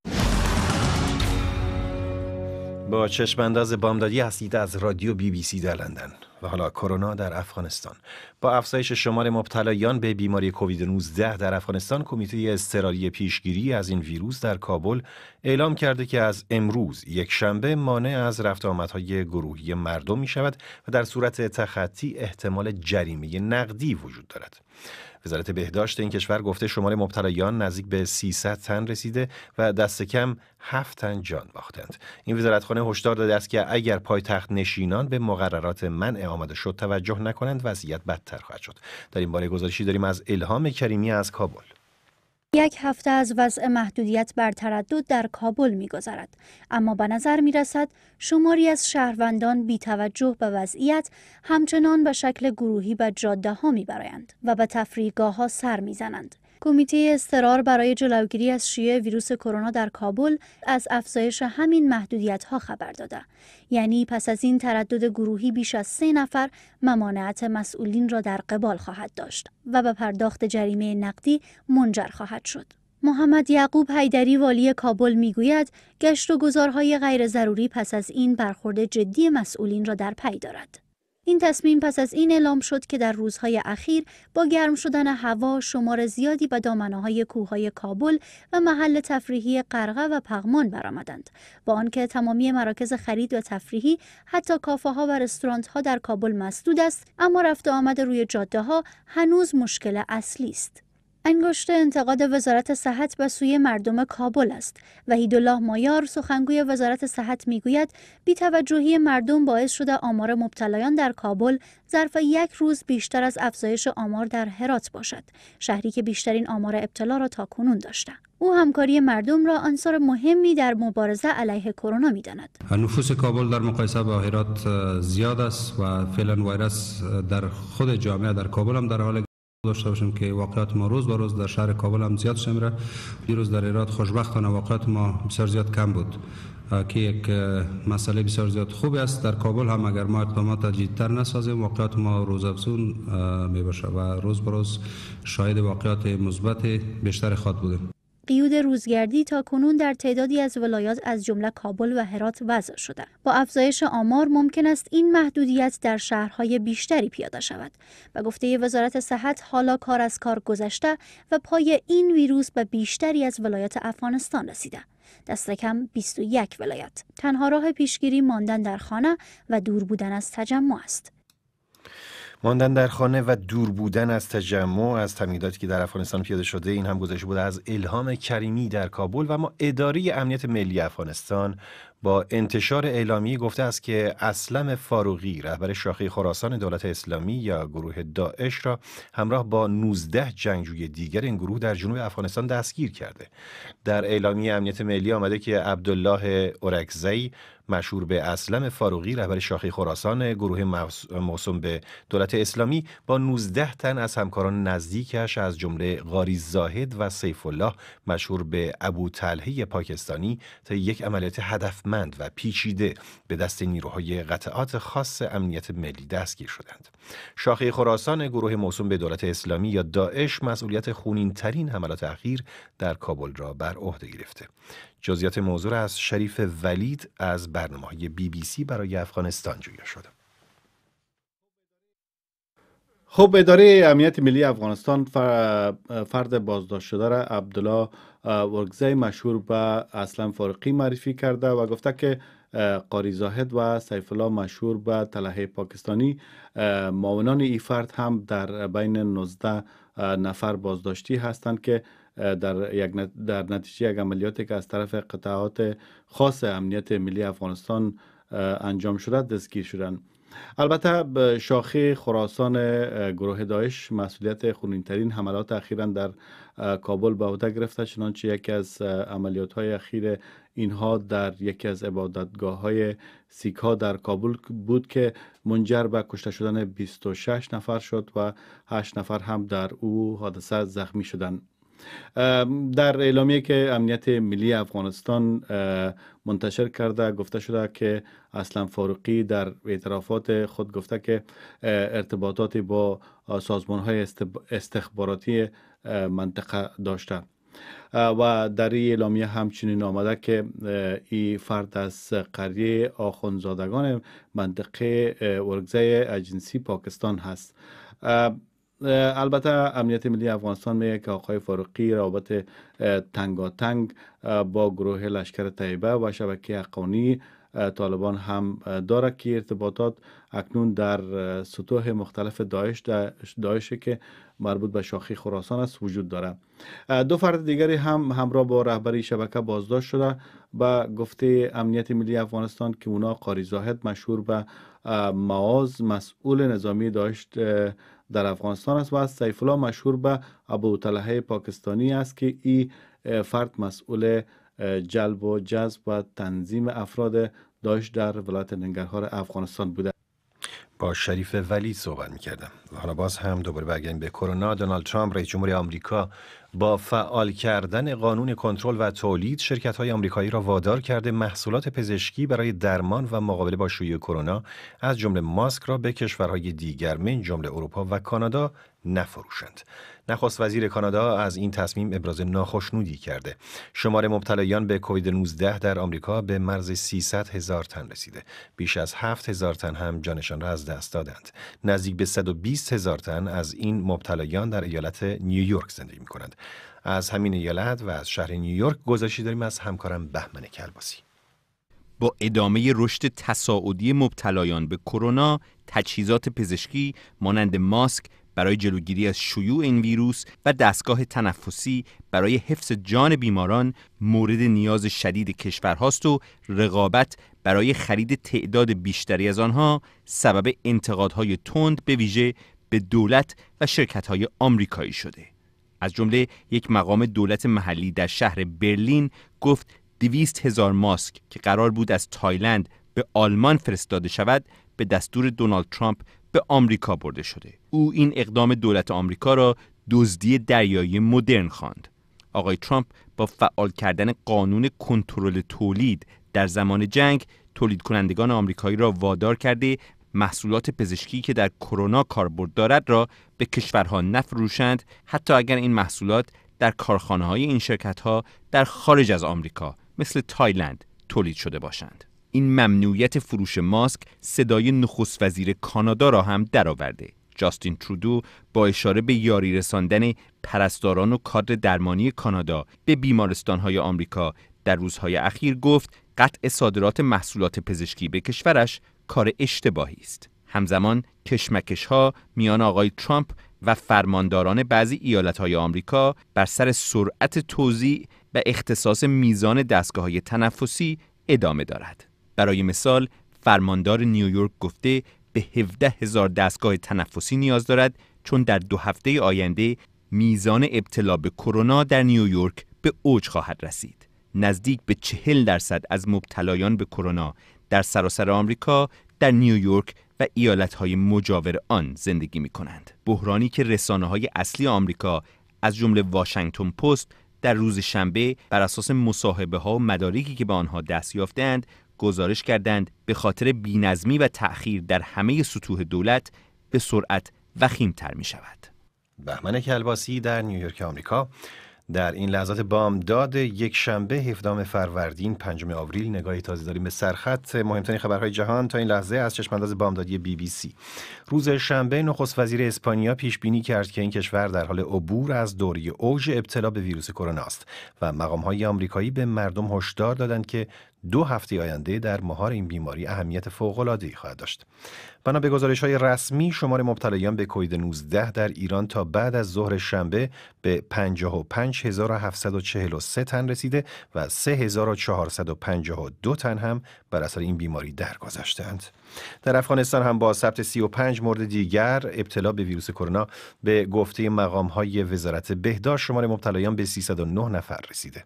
با چشمانداز بامدادی هستید از رادیو بی بی سی در لندن. و حالا کرونا در افغانستان با افزایش شمار مبتلایان به بیماری کووید 19 در افغانستان کمیته اضطراری پیشگیری از این ویروس در کابل اعلام کرده که از امروز یک شنبه مانع از رفت آمدهای گروهی مردم می شود و در صورت تخطی احتمال جریمه نقدی وجود دارد وزارت بهداشت این کشور گفته شمار مبتلایان نزدیک به 300 تن رسیده و دست کم 7 تن جان باختند این وزارتخانه هشدار داده است که اگر پایتخت نشینان به مقررات منع آمده شد توجه نکنند وضعیت بدتر خواهد شد در این باره گزارشی داریم از الهام کریمی از کابل یک هفته از وضع محدودیت بر تردد در کابل میگذرد اما به نظر می شماری از شهروندان بی توجه به وضعیت همچنان به شکل گروهی به جاده ها می و به تفریگاه ها سر می کمیته اضطرار برای جلوگیری از شیوع ویروس کرونا در کابل از افزایش همین محدودیت ها خبر داده یعنی پس از این تردد گروهی بیش از سه نفر ممانعت مسئولین را در قبال خواهد داشت و به پرداخت جریمه نقدی منجر خواهد شد محمد یعقوب حیدری والی کابل میگوید گشت و گذارهای غیر ضروری پس از این برخورد جدی مسئولین را در پی دارد این تصمیم پس از این اعلام شد که در روزهای اخیر با گرم شدن هوا شمار زیادی به کوه کوههای کابل و محل تفریحی قرقه و پغمان برآمدند با آنکه تمامی مراکز خرید و تفریحی حتی کافه ها و رستوران ها در کابل مسدود است اما رفت آمد روی جاده ها هنوز مشکل اصلی است انگشت انتقاد وزارت صحت به سوی مردم کابل است و الله مایار سخنگوی وزارت صحت میگوید توجهی مردم باعث شده آمار مبتلایان در کابل ظرف یک روز بیشتر از افزایش آمار در هرات باشد شهری که بیشترین آمار ابتلا را تا کنون داشته او همکاری مردم را عنصر مهمی در مبارزه علیه کرونا میداند نفوس کابل در مقایسه با هرات زیاد است و فعلا ویروس در خود جامعه در کابل هم در حال داشته باشیم که واقعات ما روز به روز در شهر کابل هم زیاد شمره دیروز در ایراد خوشبختانه واقعات ما بسیار زیاد کم بود که یک مسئله بسیار زیاد خوب است در کابل هم اگر ما اقدامات جدیتر نسازیم واقعات ما روز افزون می باشه و روز به روز شاید واقعات مثبت بیشتر خواد بودیم قیود روزگردی تا کنون در تعدادی از ولایات از جمله کابل و هرات وضع شده با افزایش آمار ممکن است این محدودیت در شهرهای بیشتری پیاده شود و گفته وزارت صحت حالا کار از کار گذشته و پای این ویروس به بیشتری از ولایات افغانستان رسیده دست کم 21 ولایت تنها راه پیشگیری ماندن در خانه و دور بودن از تجمع است ماندن در خانه و دور بودن از تجمع از تمهیداتی که در افغانستان پیاده شده این هم گذاشته بوده از الهام کریمی در کابل و ما اداری امنیت ملی افغانستان با انتشار اعلامی گفته است که اسلم فاروقی رهبر شاخه خراسان دولت اسلامی یا گروه داعش را همراه با 19 جنگجوی دیگر این گروه در جنوب افغانستان دستگیر کرده در اعلامیه امنیت ملی آمده که عبدالله اورکزی مشهور به اسلم فاروقی رهبر شاخه خراسان گروه موسوم به دولت اسلامی با 19 تن از همکاران نزدیکش از جمله غاری زاهد و سیف الله مشهور به ابو طلحه پاکستانی تا یک عملیات هدف و پیچیده به دست نیروهای قطعات خاص امنیت ملی دستگیر شدند. شاخه خراسان گروه موسوم به دولت اسلامی یا داعش مسئولیت خونین ترین حملات اخیر در کابل را بر عهده گرفته. جزئیات موضوع از شریف ولید از برنامه های بی بی سی برای افغانستان جویا شده. خب اداره امنیت ملی افغانستان فرد بازداشت شده را عبدالله ورگزای مشهور به اسلم فارقی معرفی کرده و گفته که قاری زاهد و سیف مشهور به طلحه پاکستانی معاونان ای فرد هم در بین 19 نفر بازداشتی هستند که در, یک در نتیجه یک عملیاتی که از طرف قطعات خاص امنیت ملی افغانستان انجام شده دستگیر شدند البته شاخه خراسان گروه داعش مسئولیت خونینترین حملات اخیرا در کابل به عهده گرفته چنانچه یکی از عملیات های اخیر اینها در یکی از عبادتگاه های سیک ها در کابل بود که منجر به کشته شدن 26 نفر شد و 8 نفر هم در او حادثه زخمی شدند در اعلامیه که امنیت ملی افغانستان منتشر کرده گفته شده که اصلا فاروقی در اعترافات خود گفته که ارتباطاتی با سازمان های استخباراتی منطقه داشته و در این اعلامیه همچنین آمده که این فرد از قریه آخونزادگان منطقه ورگزه اجنسی پاکستان هست البته امنیت ملی افغانستان میگه که آقای فاروقی رابط تنگاتنگ با گروه لشکر طیبه و شبکه حقانی طالبان هم داره که ارتباطات اکنون در سطوح مختلف دایش دایشه که مربوط به شاخی خراسان است وجود دارد دو فرد دیگری هم همراه با رهبری شبکه بازداشت شده به گفته امنیت ملی افغانستان که اونا قاری زاهد مشهور به معاز مسئول نظامی داشت در افغانستان است و از سیف مشهور به ابو طلحه پاکستانی است که این فرد مسئول جلب و جذب و تنظیم افراد داعش در ولایت ننگرهار افغانستان بوده با شریف ولی صحبت میکردم و حالا باز هم دوباره برگردیم به کرونا دونالد ترامپ رئیس جمهور آمریکا با فعال کردن قانون کنترل و تولید شرکت های آمریکایی را وادار کرده محصولات پزشکی برای درمان و مقابله با شیوع کرونا از جمله ماسک را به کشورهای دیگر من جمله اروپا و کانادا نفروشند نخست وزیر کانادا از این تصمیم ابراز ناخشنودی کرده شمار مبتلایان به کووید 19 در آمریکا به مرز 300 هزار تن رسیده بیش از 7 هزار تن هم جانشان را از دست دادند نزدیک به 120 هزار تن از این مبتلایان در ایالت نیویورک زندگی می کنند از همین ایالت و از شهر نیویورک گزارشی داریم از همکارم بهمن کلباسی با ادامه رشد تصاعدی مبتلایان به کرونا تجهیزات پزشکی مانند ماسک برای جلوگیری از شیوع این ویروس و دستگاه تنفسی برای حفظ جان بیماران مورد نیاز شدید کشورهاست و رقابت برای خرید تعداد بیشتری از آنها سبب انتقادهای تند به ویژه به دولت و شرکتهای آمریکایی شده از جمله یک مقام دولت محلی در شهر برلین گفت دویست هزار ماسک که قرار بود از تایلند به آلمان فرستاده شود به دستور دونالد ترامپ به آمریکا برده شده او این اقدام دولت آمریکا را دزدی دریایی مدرن خواند آقای ترامپ با فعال کردن قانون کنترل تولید در زمان جنگ تولید کنندگان آمریکایی را وادار کرده محصولات پزشکی که در کرونا کاربرد دارد را به کشورها نفروشند حتی اگر این محصولات در کارخانه های این شرکت ها در خارج از آمریکا مثل تایلند تولید شده باشند. این ممنوعیت فروش ماسک صدای نخست وزیر کانادا را هم درآورده. جاستین ترودو با اشاره به یاری رساندن پرستاران و کادر درمانی کانادا به بیمارستانهای آمریکا در روزهای اخیر گفت قطع صادرات محصولات پزشکی به کشورش کار اشتباهی است. همزمان کشمکش ها میان آقای ترامپ و فرمانداران بعضی ایالت های آمریکا بر سر سرعت توضیع و اختصاص میزان دستگاه های تنفسی ادامه دارد. برای مثال فرماندار نیویورک گفته به 17 هزار دستگاه تنفسی نیاز دارد چون در دو هفته آینده میزان ابتلا به کرونا در نیویورک به اوج خواهد رسید. نزدیک به چهل درصد از مبتلایان به کرونا در سراسر آمریکا در نیویورک و ایالتهای مجاور آن زندگی می کنند. بحرانی که رسانه های اصلی آمریکا از جمله واشنگتن پست در روز شنبه بر اساس مصاحبه ها و مدارکی که به آنها دست یافتند گزارش کردند به خاطر بینظمی و تأخیر در همه سطوح دولت به سرعت وخیمتر می شود. بهمن کلباسی در نیویورک آمریکا در این لحظات بامداد یک شنبه 17 فروردین پنجم آوریل نگاهی تازه داریم به سرخط مهمترین خبرهای جهان تا این لحظه از چشمانداز بامدادی بی بی سی روز شنبه نخست وزیر اسپانیا پیش بینی کرد که این کشور در حال عبور از دوری اوج ابتلا به ویروس کرونا است و مقام آمریکایی به مردم هشدار دادند که دو هفته آینده در مهار این بیماری اهمیت فوق‌العاده‌ای خواهد داشت. بنا به گزارش‌های رسمی شمار مبتلایان به کووید 19 در ایران تا بعد از ظهر شنبه به 55743 تن رسیده و 3452 تن هم بر اثر این بیماری درگذشتند. در افغانستان هم با ثبت 35 مورد دیگر ابتلا به ویروس کرونا به گفته مقام‌های وزارت بهداشت شمار مبتلایان به 309 نفر رسیده.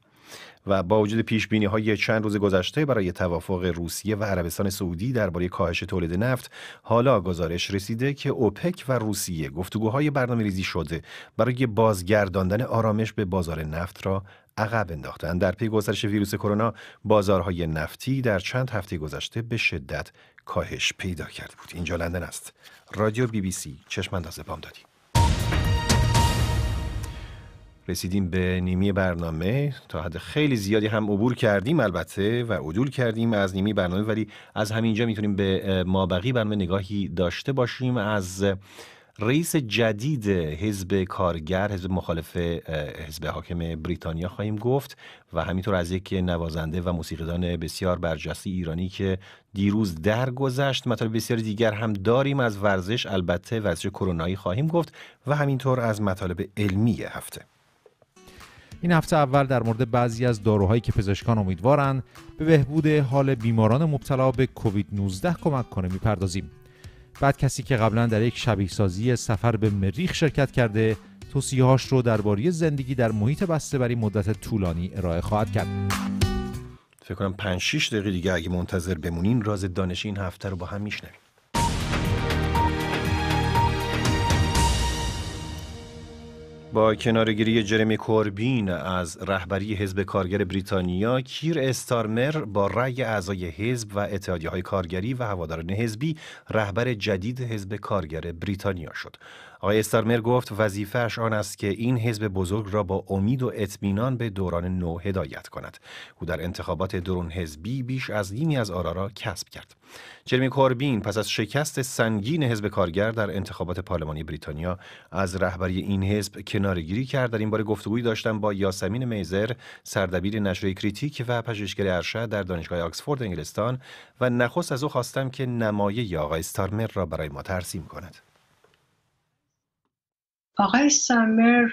و با وجود پیش بینی های چند روز گذشته برای توافق روسیه و عربستان سعودی درباره کاهش تولید نفت حالا گزارش رسیده که اوپک و روسیه گفتگوهای برنامه ریزی شده برای بازگرداندن آرامش به بازار نفت را عقب انداختند در پی گسترش ویروس کرونا بازارهای نفتی در چند هفته گذشته به شدت کاهش پیدا کرده بود اینجا لندن است رادیو بی بی سی چشم انداز دادی رسیدیم به نیمی برنامه تا حد خیلی زیادی هم عبور کردیم البته و عدول کردیم از نیمی برنامه ولی از همینجا میتونیم به مابقی برنامه نگاهی داشته باشیم از رئیس جدید حزب کارگر حزب مخالف حزب حاکم بریتانیا خواهیم گفت و همینطور از یک نوازنده و موسیقیدان بسیار برجسته ایرانی که دیروز درگذشت مطالب بسیار دیگر هم داریم از ورزش البته ورزش کرونایی خواهیم گفت و همینطور از مطالب علمی هفته این هفته اول در مورد بعضی از داروهایی که پزشکان امیدوارند به بهبود حال بیماران مبتلا به کووید 19 کمک کنه میپردازیم بعد کسی که قبلا در یک شبیه سازی سفر به مریخ شرکت کرده توصیه‌هاش رو درباره زندگی در محیط بسته برای مدت طولانی ارائه خواهد کرد. فکر کنم 5 6 دقیقه دیگه اگه منتظر بمونین راز دانش این هفته رو با هم میشنویم. با کنارگیری جرمی کوربین از رهبری حزب کارگر بریتانیا، کیر استارمر با رأی اعضای حزب و های کارگری و هواداران حزبی رهبر جدید حزب کارگر بریتانیا شد. آقای استارمر گفت وظیفهش آن است که این حزب بزرگ را با امید و اطمینان به دوران نو هدایت کند او در انتخابات درون حزبی بیش از نیمی از آرا را کسب کرد جرمی کوربین پس از شکست سنگین حزب کارگر در انتخابات پارلمانی بریتانیا از رهبری این حزب کنارگیری کرد در این باره گفتگویی داشتم با یاسمین میزر سردبیر نشریه کریتیک و پژوهشگر ارشد در دانشگاه آکسفورد انگلستان و نخست از او خواستم که نمایه آقای استارمر را برای ما ترسیم کند آقای سمر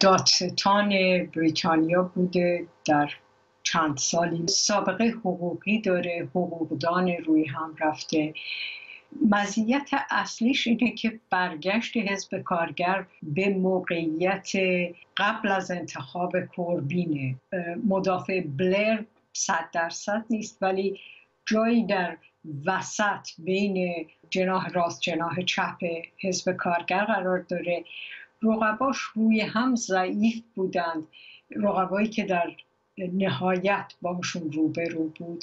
دادستان بریتانیا بوده در چند سالی سابقه حقوقی داره حقوقدان روی هم رفته مزیت اصلیش اینه که برگشت حزب کارگر به موقعیت قبل از انتخاب کوربینه مدافع بلر صد درصد نیست ولی جایی در وسط بین جناح راست جناح چپ حزب کارگر قرار داره رقباش روی هم ضعیف بودند رقبایی که در نهایت باشون روبرو بود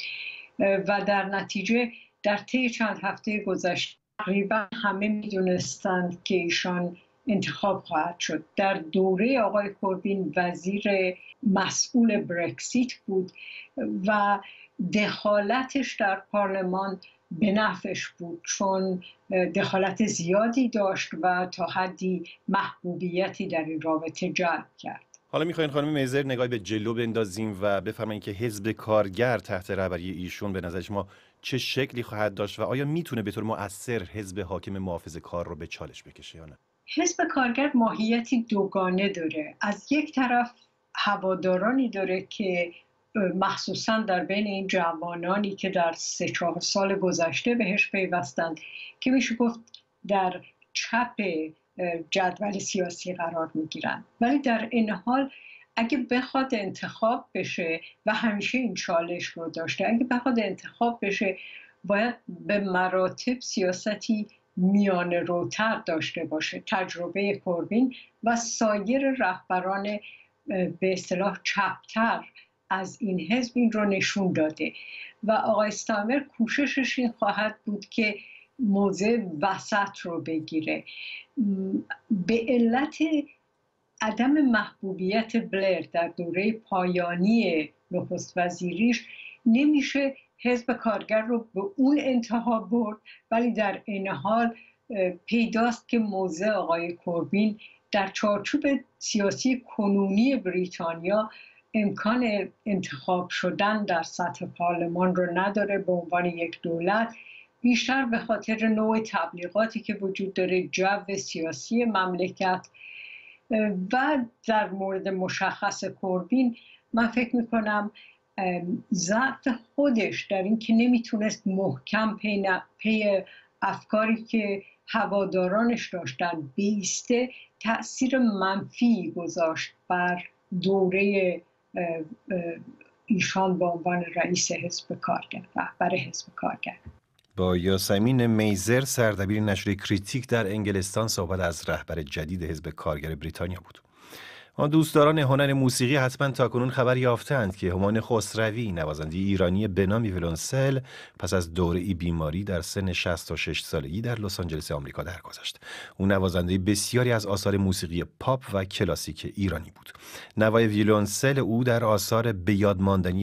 و در نتیجه در طی چند هفته گذشته تقریبا همه میدونستند که ایشان انتخاب خواهد شد در دوره آقای کوربین وزیر مسئول برکسیت بود و دخالتش در پارلمان به نفش بود چون دخالت زیادی داشت و تا حدی محبوبیتی در این رابطه جلب کرد حالا میخواین خانم میزر نگاهی به جلو بندازیم و بفرمایید که حزب کارگر تحت رهبری ایشون به نظر شما چه شکلی خواهد داشت و آیا میتونه به طور مؤثر حزب حاکم محافظ کار رو به چالش بکشه یا نه حزب کارگر ماهیتی دوگانه داره از یک طرف هوادارانی داره که مخصوصا در بین این جوانانی که در سه چهار سال گذشته بهش پیوستند که میشه گفت در چپ جدول سیاسی قرار میگیرند ولی در این حال اگه بخواد انتخاب بشه و همیشه این چالش رو داشته اگه بخواد انتخاب بشه باید به مراتب سیاستی میان روتر داشته باشه تجربه کوربین و سایر رهبران به اصطلاح چپتر از این حزب این رو نشون داده و آقای استامر کوششش این خواهد بود که موضع وسط رو بگیره به علت عدم محبوبیت بلر در دوره پایانی نخست وزیریش نمیشه حزب کارگر رو به اون انتها برد ولی در این حال پیداست که موضع آقای کوربین در چارچوب سیاسی کنونی بریتانیا امکان انتخاب شدن در سطح پارلمان رو نداره به عنوان یک دولت بیشتر به خاطر نوع تبلیغاتی که وجود داره جو سیاسی مملکت و در مورد مشخص کربین من فکر میکنم ضعف خودش در اینکه نمیتونست محکم پی, پی افکاری که هوادارانش داشتن بیسته تاثیر منفی گذاشت بر دوره ایشان به عنوان رئیس حزب کارگر رهبر حزب کارگر با یاسمین میزر سردبیر نشر کریتیک در انگلستان صحبت از رهبر جدید حزب کارگر بریتانیا بود آن دوستداران هنر موسیقی حتما تا کنون خبر یافتند که همان خسروی نوازنده ایرانی نام ویلونسل پس از ای بیماری در سن 66 سالگی در لس آنجلس آمریکا درگذشت او نوازنده بسیاری از آثار موسیقی پاپ و کلاسیک ایرانی بود نوای ویلونسل او در آثار به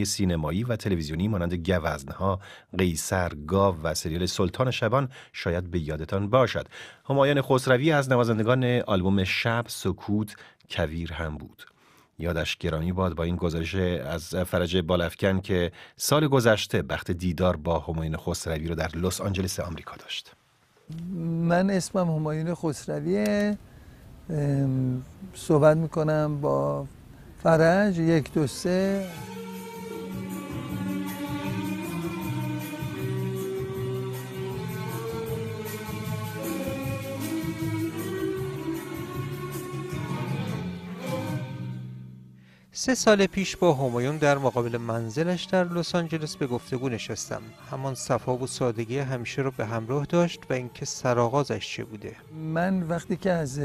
سینمایی و تلویزیونی مانند گوزنها قیصر گاو و سریال سلطان شبان شاید به یادتان باشد همایان خسروی از نوازندگان آلبوم شب سکوت کویر هم بود یادش گرامی باد با این گزارش از فرج بالافکن که سال گذشته بخت دیدار با هماین خسروی رو در لس آنجلس آمریکا داشت من اسمم هماین خسرویه صحبت میکنم با فرج یک دو سه سه سال پیش با همایون در مقابل منزلش در لس آنجلس به گفتگو نشستم همان صفا و سادگی همیشه رو به همراه داشت و اینکه سرآغازش چه بوده من وقتی که از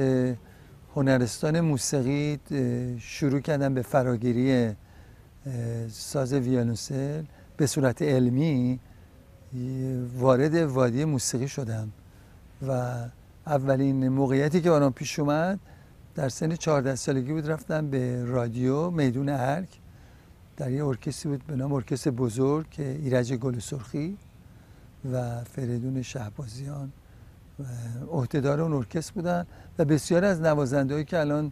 هنرستان موسیقی شروع کردم به فراگیری ساز ویولنسل به صورت علمی وارد وادی موسیقی شدم و اولین موقعیتی که برام پیش اومد در سن 14 سالگی بود رفتم به رادیو میدون ارک در یه ارکستری بود به نام ارکستر بزرگ که ایرج گل سرخی و فریدون شهبازیان عهدهدار اون ارکستر بودن و بسیار از نوازندهایی که الان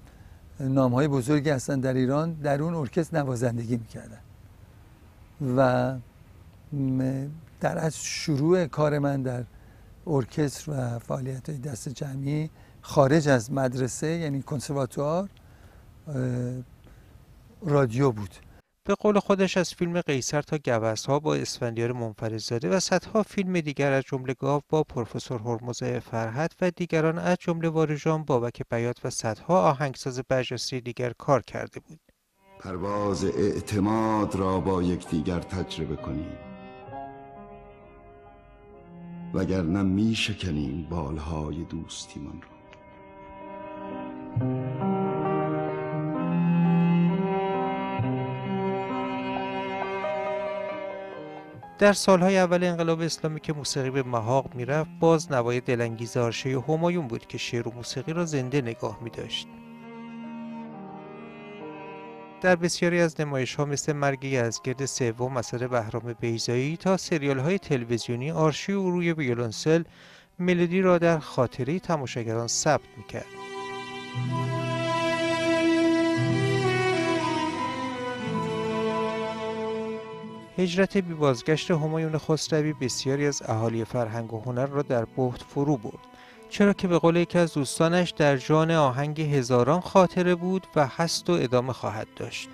نام های بزرگی هستن در ایران در اون ارکست نوازندگی میکردن و در از شروع کار من در ارکستر و فعالیت های دست جمعی خارج از مدرسه یعنی کنسرواتوار رادیو بود به قول خودش از فیلم قیصر تا گوست ها با اسفندیار منفرد و صدها فیلم دیگر از جمله گاو با پروفسور هرمز فرحد و دیگران از جمله واروژان بابک بیات و صدها آهنگساز برجسته دیگر کار کرده بود پرواز اعتماد را با یکدیگر تجربه کنیم وگرنه می شکنیم بالهای دوستیمان را در سالهای اول انقلاب اسلامی که موسیقی به مهاق میرفت باز نوای دلانگیز آرشه همایون بود که شعر و موسیقی را زنده نگاه می داشت. در بسیاری از نمایش ها مثل از گرد سوم اثر بهرام بیزایی تا سریال های تلویزیونی و روی ویولونسل ملودی را در خاطره تماشاگران ثبت کرد هجرت بی بازگشت همایون خسروی بسیاری از اهالی فرهنگ و هنر را در بحت فرو برد چرا که به قول یکی از دوستانش در جان آهنگ هزاران خاطره بود و هست و ادامه خواهد داشت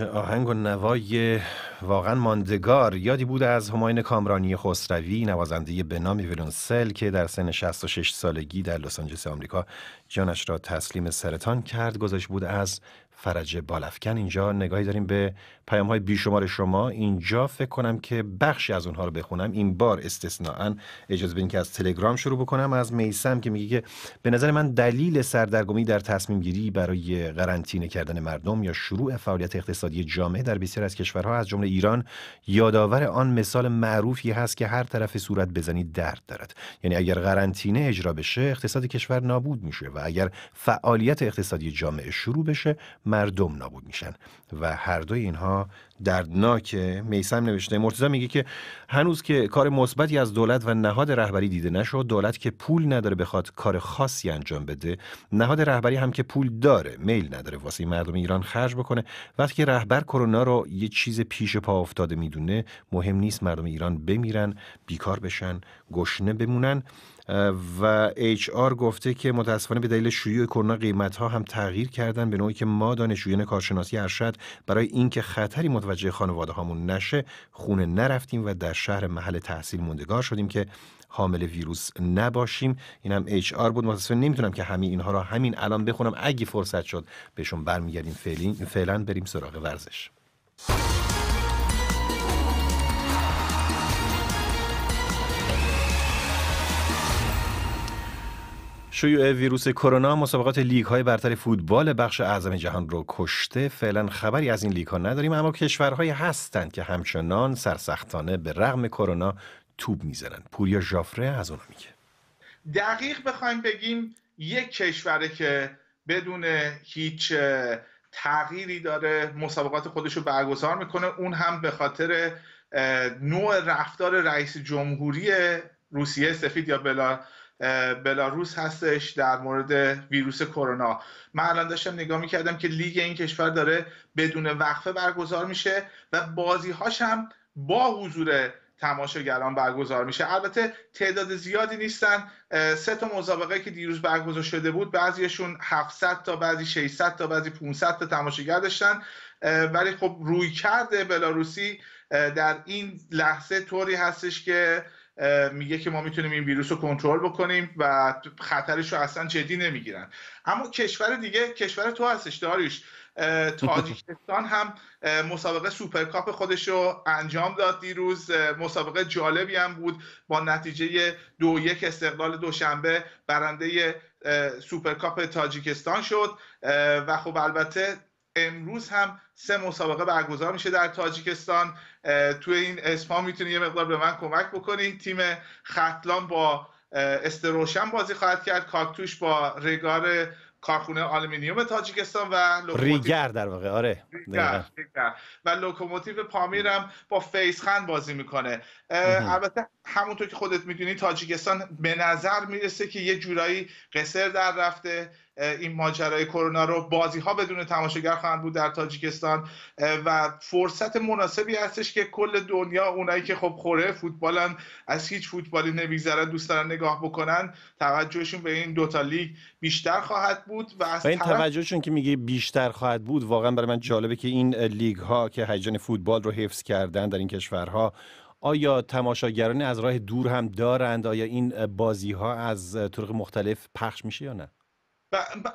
آهنگ و نوای واقعا ماندگار یادی بود از هماین کامرانی خسروی نوازنده به نام ویلونسل که در سن 66 سالگی در لس آمریکا جانش را تسلیم سرطان کرد گذاشت بود از فرج بالافکن اینجا نگاهی داریم به پیام های بیشمار شما اینجا فکر کنم که بخشی از اونها رو بخونم این بار استثناعا اجازه بدین که از تلگرام شروع بکنم از میسم که میگه که به نظر من دلیل سردرگمی در تصمیم گیری برای قرنطینه کردن مردم یا شروع فعالیت اقتصادی جامعه در بسیار از کشورها از جمله ایران یادآور آن مثال معروفی هست که هر طرف صورت بزنی درد دارد یعنی اگر قرنطینه اجرا بشه اقتصاد کشور نابود میشه و اگر فعالیت اقتصادی جامعه شروع بشه مردم نابود میشن و هر دوی اینها دردناک دردناکه میسم نوشته مرتزا میگه که هنوز که کار مثبتی از دولت و نهاد رهبری دیده نشد دولت که پول نداره بخواد کار خاصی انجام بده نهاد رهبری هم که پول داره میل نداره واسه مردم ایران خرج بکنه وقتی که رهبر کرونا رو یه چیز پیش پا افتاده میدونه مهم نیست مردم ایران بمیرن بیکار بشن گشنه بمونن و آر گفته که متاسفانه به دلیل شیوع کرونا قیمت ها هم تغییر کردن به نوعی که ما دانشجویان کارشناسی ارشد برای اینکه خطری متوجه خانواده هامون نشه خونه نرفتیم و در شهر محل تحصیل موندگار شدیم که حامل ویروس نباشیم این هم اچ بود متاسفانه نمیتونم که همین اینها را همین الان بخونم اگه فرصت شد بهشون برمیگردیم فعلا بریم سراغ ورزش شیوع ویروس کرونا مسابقات لیگ های برتر فوتبال بخش اعظم جهان رو کشته فعلا خبری از این لیگ ها نداریم اما کشورهایی هستند که همچنان سرسختانه به رغم کرونا توب میزنن پوریا ژافره از اونو میگه دقیق بخوایم بگیم یک کشوره که بدون هیچ تغییری داره مسابقات خودش رو برگزار میکنه اون هم به خاطر نوع رفتار رئیس جمهوری روسیه سفید یا بلا بلاروس هستش در مورد ویروس کرونا من الان داشتم نگاه میکردم که لیگ این کشور داره بدون وقفه برگزار میشه و بازی هاش هم با حضور تماشاگران برگزار میشه البته تعداد زیادی نیستن سه تا مسابقه که دیروز برگزار شده بود بعضیشون 700 تا بعضی 600 تا بعضی 500 تا تماشاگر داشتن ولی خب روی کرده بلاروسی در این لحظه طوری هستش که میگه که ما میتونیم این ویروس رو کنترل بکنیم و خطرش رو اصلا جدی نمیگیرن اما کشور دیگه کشور تو هستش داریش تاجیکستان هم مسابقه سوپرکاپ خودش رو انجام داد دیروز مسابقه جالبی هم بود با نتیجه دو یک استقلال دوشنبه برنده سوپرکاپ تاجیکستان شد و خب البته امروز هم سه مسابقه برگزار میشه در تاجیکستان توی این اسما میتونی یه مقدار به من کمک بکنی تیم خطلان با استروشن بازی خواهد کرد کاکتوش با رگار کارخونه آلومینیوم تاجیکستان و ریگر در واقع آره ریگر. ریگر. و لوکوموتیو پامیرم با فیس بازی میکنه البته همونطور که خودت میدونی تاجیکستان به نظر میرسه که یه جورایی قصر در رفته این ماجرای کرونا رو بازی ها بدون تماشاگر خواهند بود در تاجیکستان و فرصت مناسبی هستش که کل دنیا اونایی که خب خوره فوتبالن از هیچ فوتبالی نمیگذره دوست دارن نگاه بکنن توجهشون به این دوتا لیگ بیشتر خواهد بود و از این توجهشون که میگه بیشتر خواهد بود واقعا برای من جالبه که این لیگ ها که هیجان فوتبال رو حفظ کردن در این کشورها آیا تماشاگران از راه دور هم دارند آیا این بازی ها از طرق مختلف پخش میشه یا نه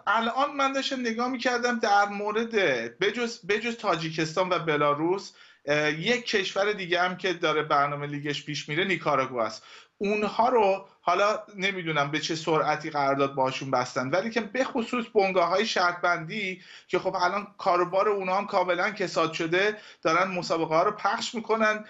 الان من داشتم نگاه میکردم در مورد بجز, بجز تاجیکستان و بلاروس یک کشور دیگه هم که داره برنامه لیگش پیش میره نیکاراگو است اونها رو حالا نمیدونم به چه سرعتی قرارداد باشون بستن ولی که به خصوص بنگاه های شرط بندی که خب الان کاروبار اونها هم کاملا کساد شده دارن مسابقه ها رو پخش میکنن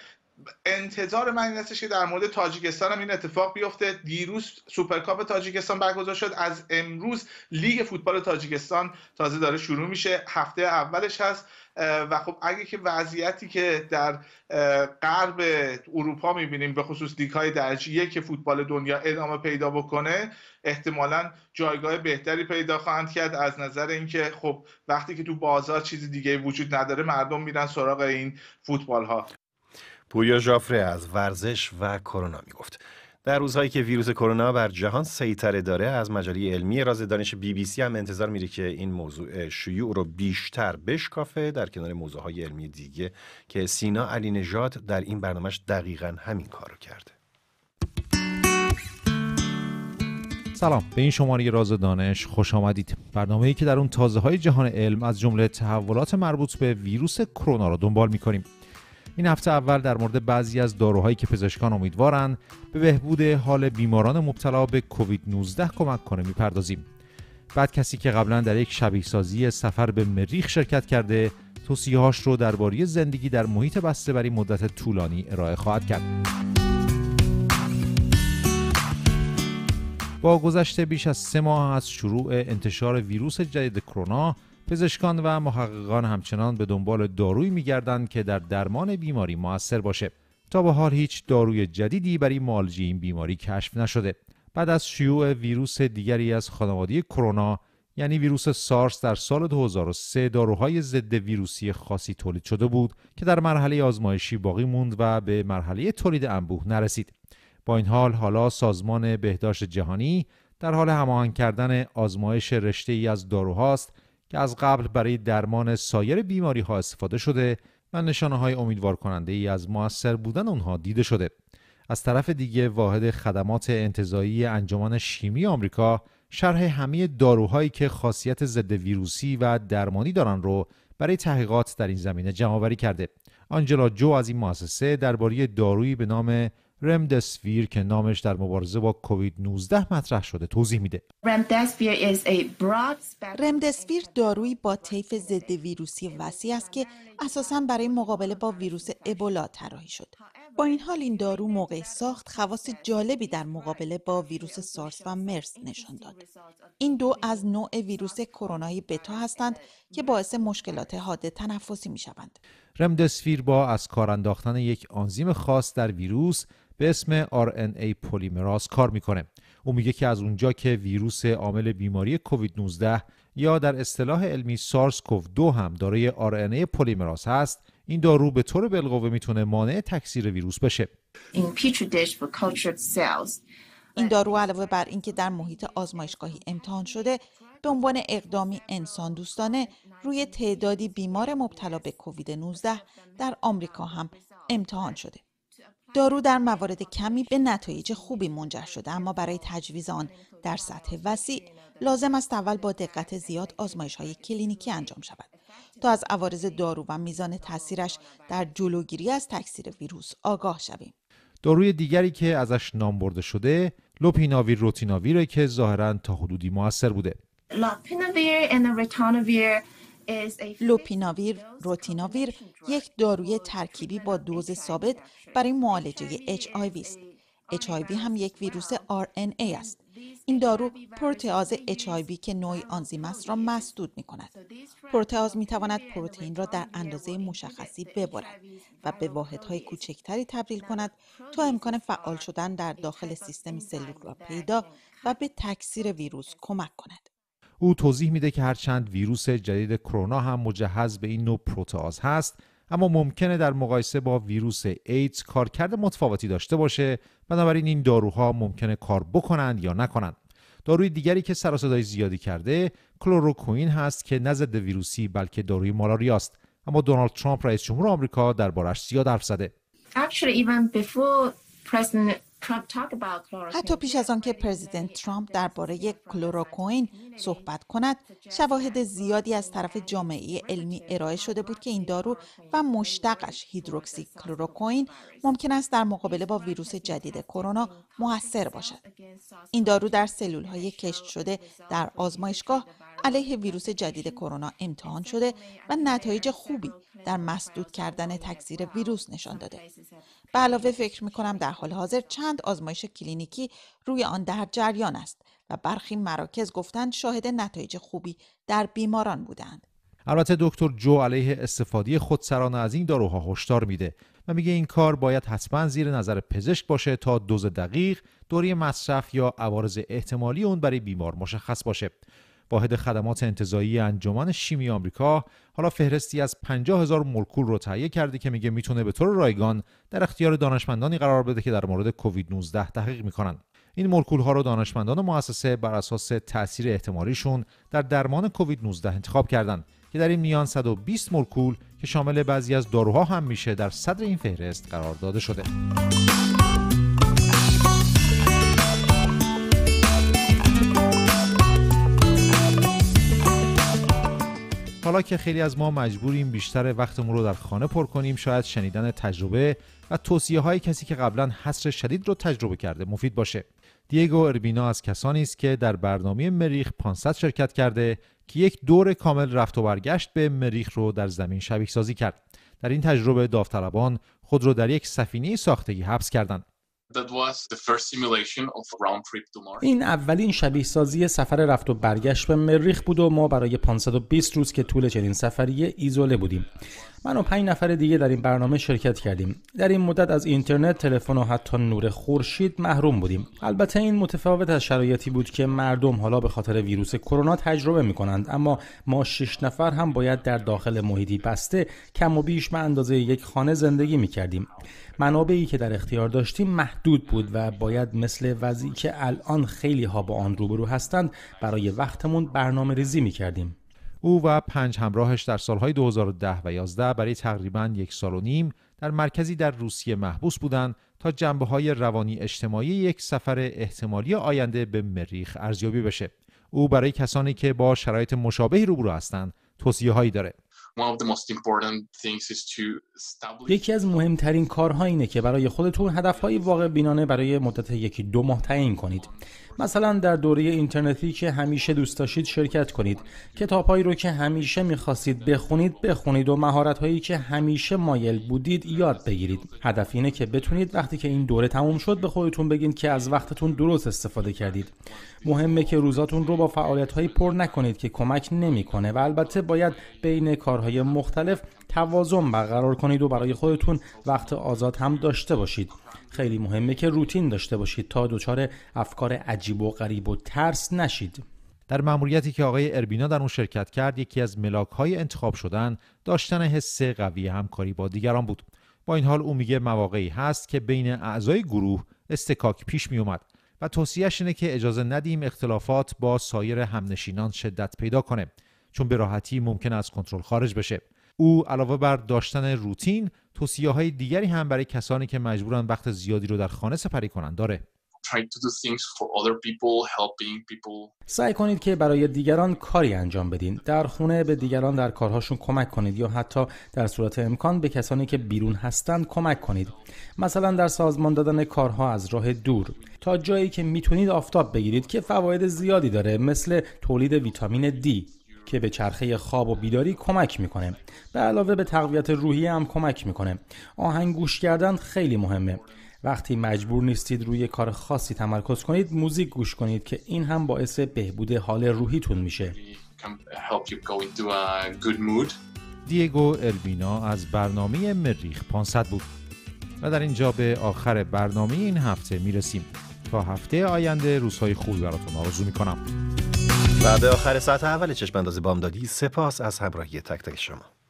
انتظار من این که در مورد تاجیکستان هم این اتفاق بیفته دیروز سوپرکاپ تاجیکستان برگزار شد از امروز لیگ فوتبال تاجیکستان تازه داره شروع میشه هفته اولش هست و خب اگه که وضعیتی که در غرب اروپا میبینیم به خصوص لیگ های درجه که فوتبال دنیا ادامه پیدا بکنه احتمالا جایگاه بهتری پیدا خواهند کرد از نظر اینکه خب وقتی که تو بازار چیز دیگه وجود نداره مردم میرن سراغ این فوتبال ها پویا جافره از ورزش و کرونا میگفت در روزهایی که ویروس کرونا بر جهان سیطره داره از مجله علمی راز دانش بی بی سی هم انتظار میره که این موضوع شیوع رو بیشتر بشکافه در کنار موضوعهای علمی دیگه که سینا علی نجات در این برنامهش دقیقا همین کار رو کرده سلام به این شماره راز دانش خوش آمدید برنامه ای که در اون تازه های جهان علم از جمله تحولات مربوط به ویروس کرونا رو دنبال می این هفته اول در مورد بعضی از داروهایی که پزشکان امیدوارند به بهبود حال بیماران مبتلا به کووید 19 کمک کنه میپردازیم بعد کسی که قبلا در یک شبیه سازی سفر به مریخ شرکت کرده هاش رو درباره زندگی در محیط بسته برای مدت طولانی ارائه خواهد کرد. با گذشته بیش از سه ماه از شروع انتشار ویروس جدید کرونا پزشکان و محققان همچنان به دنبال دارویی میگردند که در درمان بیماری موثر باشه تا به حال هیچ داروی جدیدی برای معالجه این بیماری کشف نشده بعد از شیوع ویروس دیگری از خانواده کرونا یعنی ویروس سارس در سال 2003 داروهای ضد ویروسی خاصی تولید شده بود که در مرحله آزمایشی باقی موند و به مرحله تولید انبوه نرسید با این حال حالا سازمان بهداشت جهانی در حال هماهنگ کردن آزمایش رشته ای از داروهاست که از قبل برای درمان سایر بیماری ها استفاده شده و نشانه های امیدوار کننده ای از موثر بودن اونها دیده شده. از طرف دیگه واحد خدمات انتظایی انجمن شیمی آمریکا شرح همه داروهایی که خاصیت ضد ویروسی و درمانی دارن رو برای تحقیقات در این زمینه جمعآوری کرده. آنجلا جو از این مؤسسه درباره دارویی به نام رمدسویر که نامش در مبارزه با کووید 19 مطرح شده توضیح میده رمدسویر دارویی با طیف ضد ویروسی وسیع است که اساسا برای مقابله با ویروس ابولا طراحی شد با این حال این دارو موقع ساخت خواص جالبی در مقابله با ویروس سارس و مرس نشان داد این دو از نوع ویروس کرونایی بتا هستند که باعث مشکلات حاد تنفسی می شوند رمدسفیر با از کار انداختن یک آنزیم خاص در ویروس به اسم RNA پلیمراز کار میکنه او میگه که از اونجا که ویروس عامل بیماری کووید 19 یا در اصطلاح علمی سارس کوو 2 هم دارای RNA پلیمراز هست این دارو به طور بالقوه میتونه مانع تکثیر ویروس بشه این دارو علاوه بر اینکه در محیط آزمایشگاهی امتحان شده به عنوان اقدامی انسان دوستانه روی تعدادی بیمار مبتلا به کووید 19 در آمریکا هم امتحان شده دارو در موارد کمی به نتایج خوبی منجر شده اما برای تجویز آن در سطح وسیع لازم است اول با دقت زیاد آزمایش های کلینیکی انجام شود تا از عوارض دارو و میزان تاثیرش در جلوگیری از تکثیر ویروس آگاه شویم داروی دیگری که ازش نام برده شده لوپیناویر روتیناویره که ظاهرا تا حدودی موثر بوده لوپیناویر روتیناویر یک داروی ترکیبی با دوز ثابت برای معالجه HIV است. HIV هم یک ویروس RNA است. این دارو پروتئاز HIV که نوعی آنزیم است را مسدود می کند. پروتئاز می تواند پروتئین را در اندازه مشخصی ببرد و به واحدهای کوچکتری تبدیل کند تا امکان فعال شدن در داخل سیستم سلول را پیدا و به تکثیر ویروس کمک کند. او توضیح میده که هرچند ویروس جدید کرونا هم مجهز به این نوع پروتئاز هست اما ممکنه در مقایسه با ویروس ایدز کارکرد متفاوتی داشته باشه بنابراین این داروها ممکنه کار بکنند یا نکنند داروی دیگری که سر زیادی کرده کلوروکوین هست که نه ضد ویروسی بلکه داروی مالاریا است اما دونالد ترامپ رئیس جمهور آمریکا دربارش زیاد حرف زده Actually, even حتی پیش از آنکه پرزیدنت ترامپ درباره کلوروکوین صحبت کند شواهد زیادی از طرف جامعه علمی ارائه شده بود که این دارو و مشتقش هیدروکسی کلوروکوین ممکن است در مقابله با ویروس جدید کرونا موثر باشد این دارو در سلول های کشت شده در آزمایشگاه علیه ویروس جدید کرونا امتحان شده و نتایج خوبی در مسدود کردن تکثیر ویروس نشان داده به علاوه فکر می کنم در حال حاضر چند آزمایش کلینیکی روی آن در جریان است و برخی مراکز گفتند شاهد نتایج خوبی در بیماران بودند. البته دکتر جو علیه استفاده خودسرانه از این داروها هشدار میده و میگه این کار باید حتما زیر نظر پزشک باشه تا دوز دقیق دوری مصرف یا عوارض احتمالی اون برای بیمار مشخص باشه واحد خدمات انتظایی انجمن شیمی آمریکا حالا فهرستی از 50 هزار مولکول رو تهیه کرده که میگه میتونه به طور رایگان در اختیار دانشمندانی قرار بده که در مورد کووید 19 تحقیق میکنن این مولکول ها رو دانشمندان مؤسسه بر اساس تاثیر احتمالیشون در درمان کووید 19 انتخاب کردند که در این میان 120 مولکول که شامل بعضی از داروها هم میشه در صدر این فهرست قرار داده شده. حالا که خیلی از ما مجبوریم بیشتر وقتمون رو در خانه پر کنیم شاید شنیدن تجربه و توصیه های کسی که قبلا حصر شدید رو تجربه کرده مفید باشه دیگو اربینا از کسانی است که در برنامه مریخ 500 شرکت کرده که یک دور کامل رفت و برگشت به مریخ رو در زمین شبیه سازی کرد در این تجربه داوطلبان خود رو در یک سفینه ساختگی حبس کردند این اولین شبیه سازی سفر رفت و برگشت به مریخ بود و ما برای 520 روز که طول چنین سفری ایزوله بودیم من و پنج نفر دیگه در این برنامه شرکت کردیم در این مدت از اینترنت تلفن و حتی نور خورشید محروم بودیم البته این متفاوت از شرایطی بود که مردم حالا به خاطر ویروس کرونا تجربه می کنند اما ما شش نفر هم باید در داخل محیطی بسته کم و بیش به اندازه یک خانه زندگی می کردیم منابعی که در اختیار داشتیم محدود بود و باید مثل وضعی که الان خیلی ها با آن روبرو هستند برای وقتمون برنامه ریزی می کردیم او و پنج همراهش در سالهای 2010 و 11 برای تقریبا یک سال و نیم در مرکزی در روسیه محبوس بودند تا جنبه های روانی اجتماعی یک سفر احتمالی آینده به مریخ ارزیابی بشه او برای کسانی که با شرایط مشابهی روبرو هستند توصیه هایی داره یکی از مهمترین کارها اینه که برای خودتون هدفهای واقع بینانه برای مدت یکی دو ماه تعیین کنید مثلا در دوره اینترنتی که همیشه دوست داشتید شرکت کنید کتابهایی رو که همیشه میخواستید بخونید بخونید و مهارت هایی که همیشه مایل بودید یاد بگیرید هدف اینه که بتونید وقتی که این دوره تموم شد به خودتون بگین که از وقتتون درست استفاده کردید مهمه که روزاتون رو با فعالیت هایی پر نکنید که کمک نمیکنه و البته باید بین کارهای مختلف توازن برقرار کنید و برای خودتون وقت آزاد هم داشته باشید خیلی مهمه که روتین داشته باشید تا دچار افکار عجیب و غریب و ترس نشید در مأموریتی که آقای اربینا در اون شرکت کرد یکی از ملاک های انتخاب شدن داشتن حس قوی همکاری با دیگران بود با این حال او میگه مواقعی هست که بین اعضای گروه استکاک پیش می اومد و توصیهش اینه که اجازه ندیم اختلافات با سایر همنشینان شدت پیدا کنه چون به راحتی ممکن از کنترل خارج بشه او علاوه بر داشتن روتین توصیه های دیگری هم برای کسانی که مجبورن وقت زیادی رو در خانه سپری کنند داره سعی کنید که برای دیگران کاری انجام بدین در خونه به دیگران در کارهاشون کمک کنید یا حتی در صورت امکان به کسانی که بیرون هستند کمک کنید مثلا در سازمان دادن کارها از راه دور تا جایی که میتونید آفتاب بگیرید که فواید زیادی داره مثل تولید ویتامین دی. که به چرخه خواب و بیداری کمک میکنه به علاوه به تقویت روحی هم کمک میکنه آهنگ گوش کردن خیلی مهمه وقتی مجبور نیستید روی کار خاصی تمرکز کنید موزیک گوش کنید که این هم باعث بهبود حال روحیتون میشه دیگو اربینا از برنامه مریخ 500 بود و در اینجا به آخر برنامه این هفته میرسیم تا هفته آینده روزهای خوبی براتون آرزو میکنم و به آخر ساعت اول چشم اندازی بامدادی سپاس از همراهی تک تک شما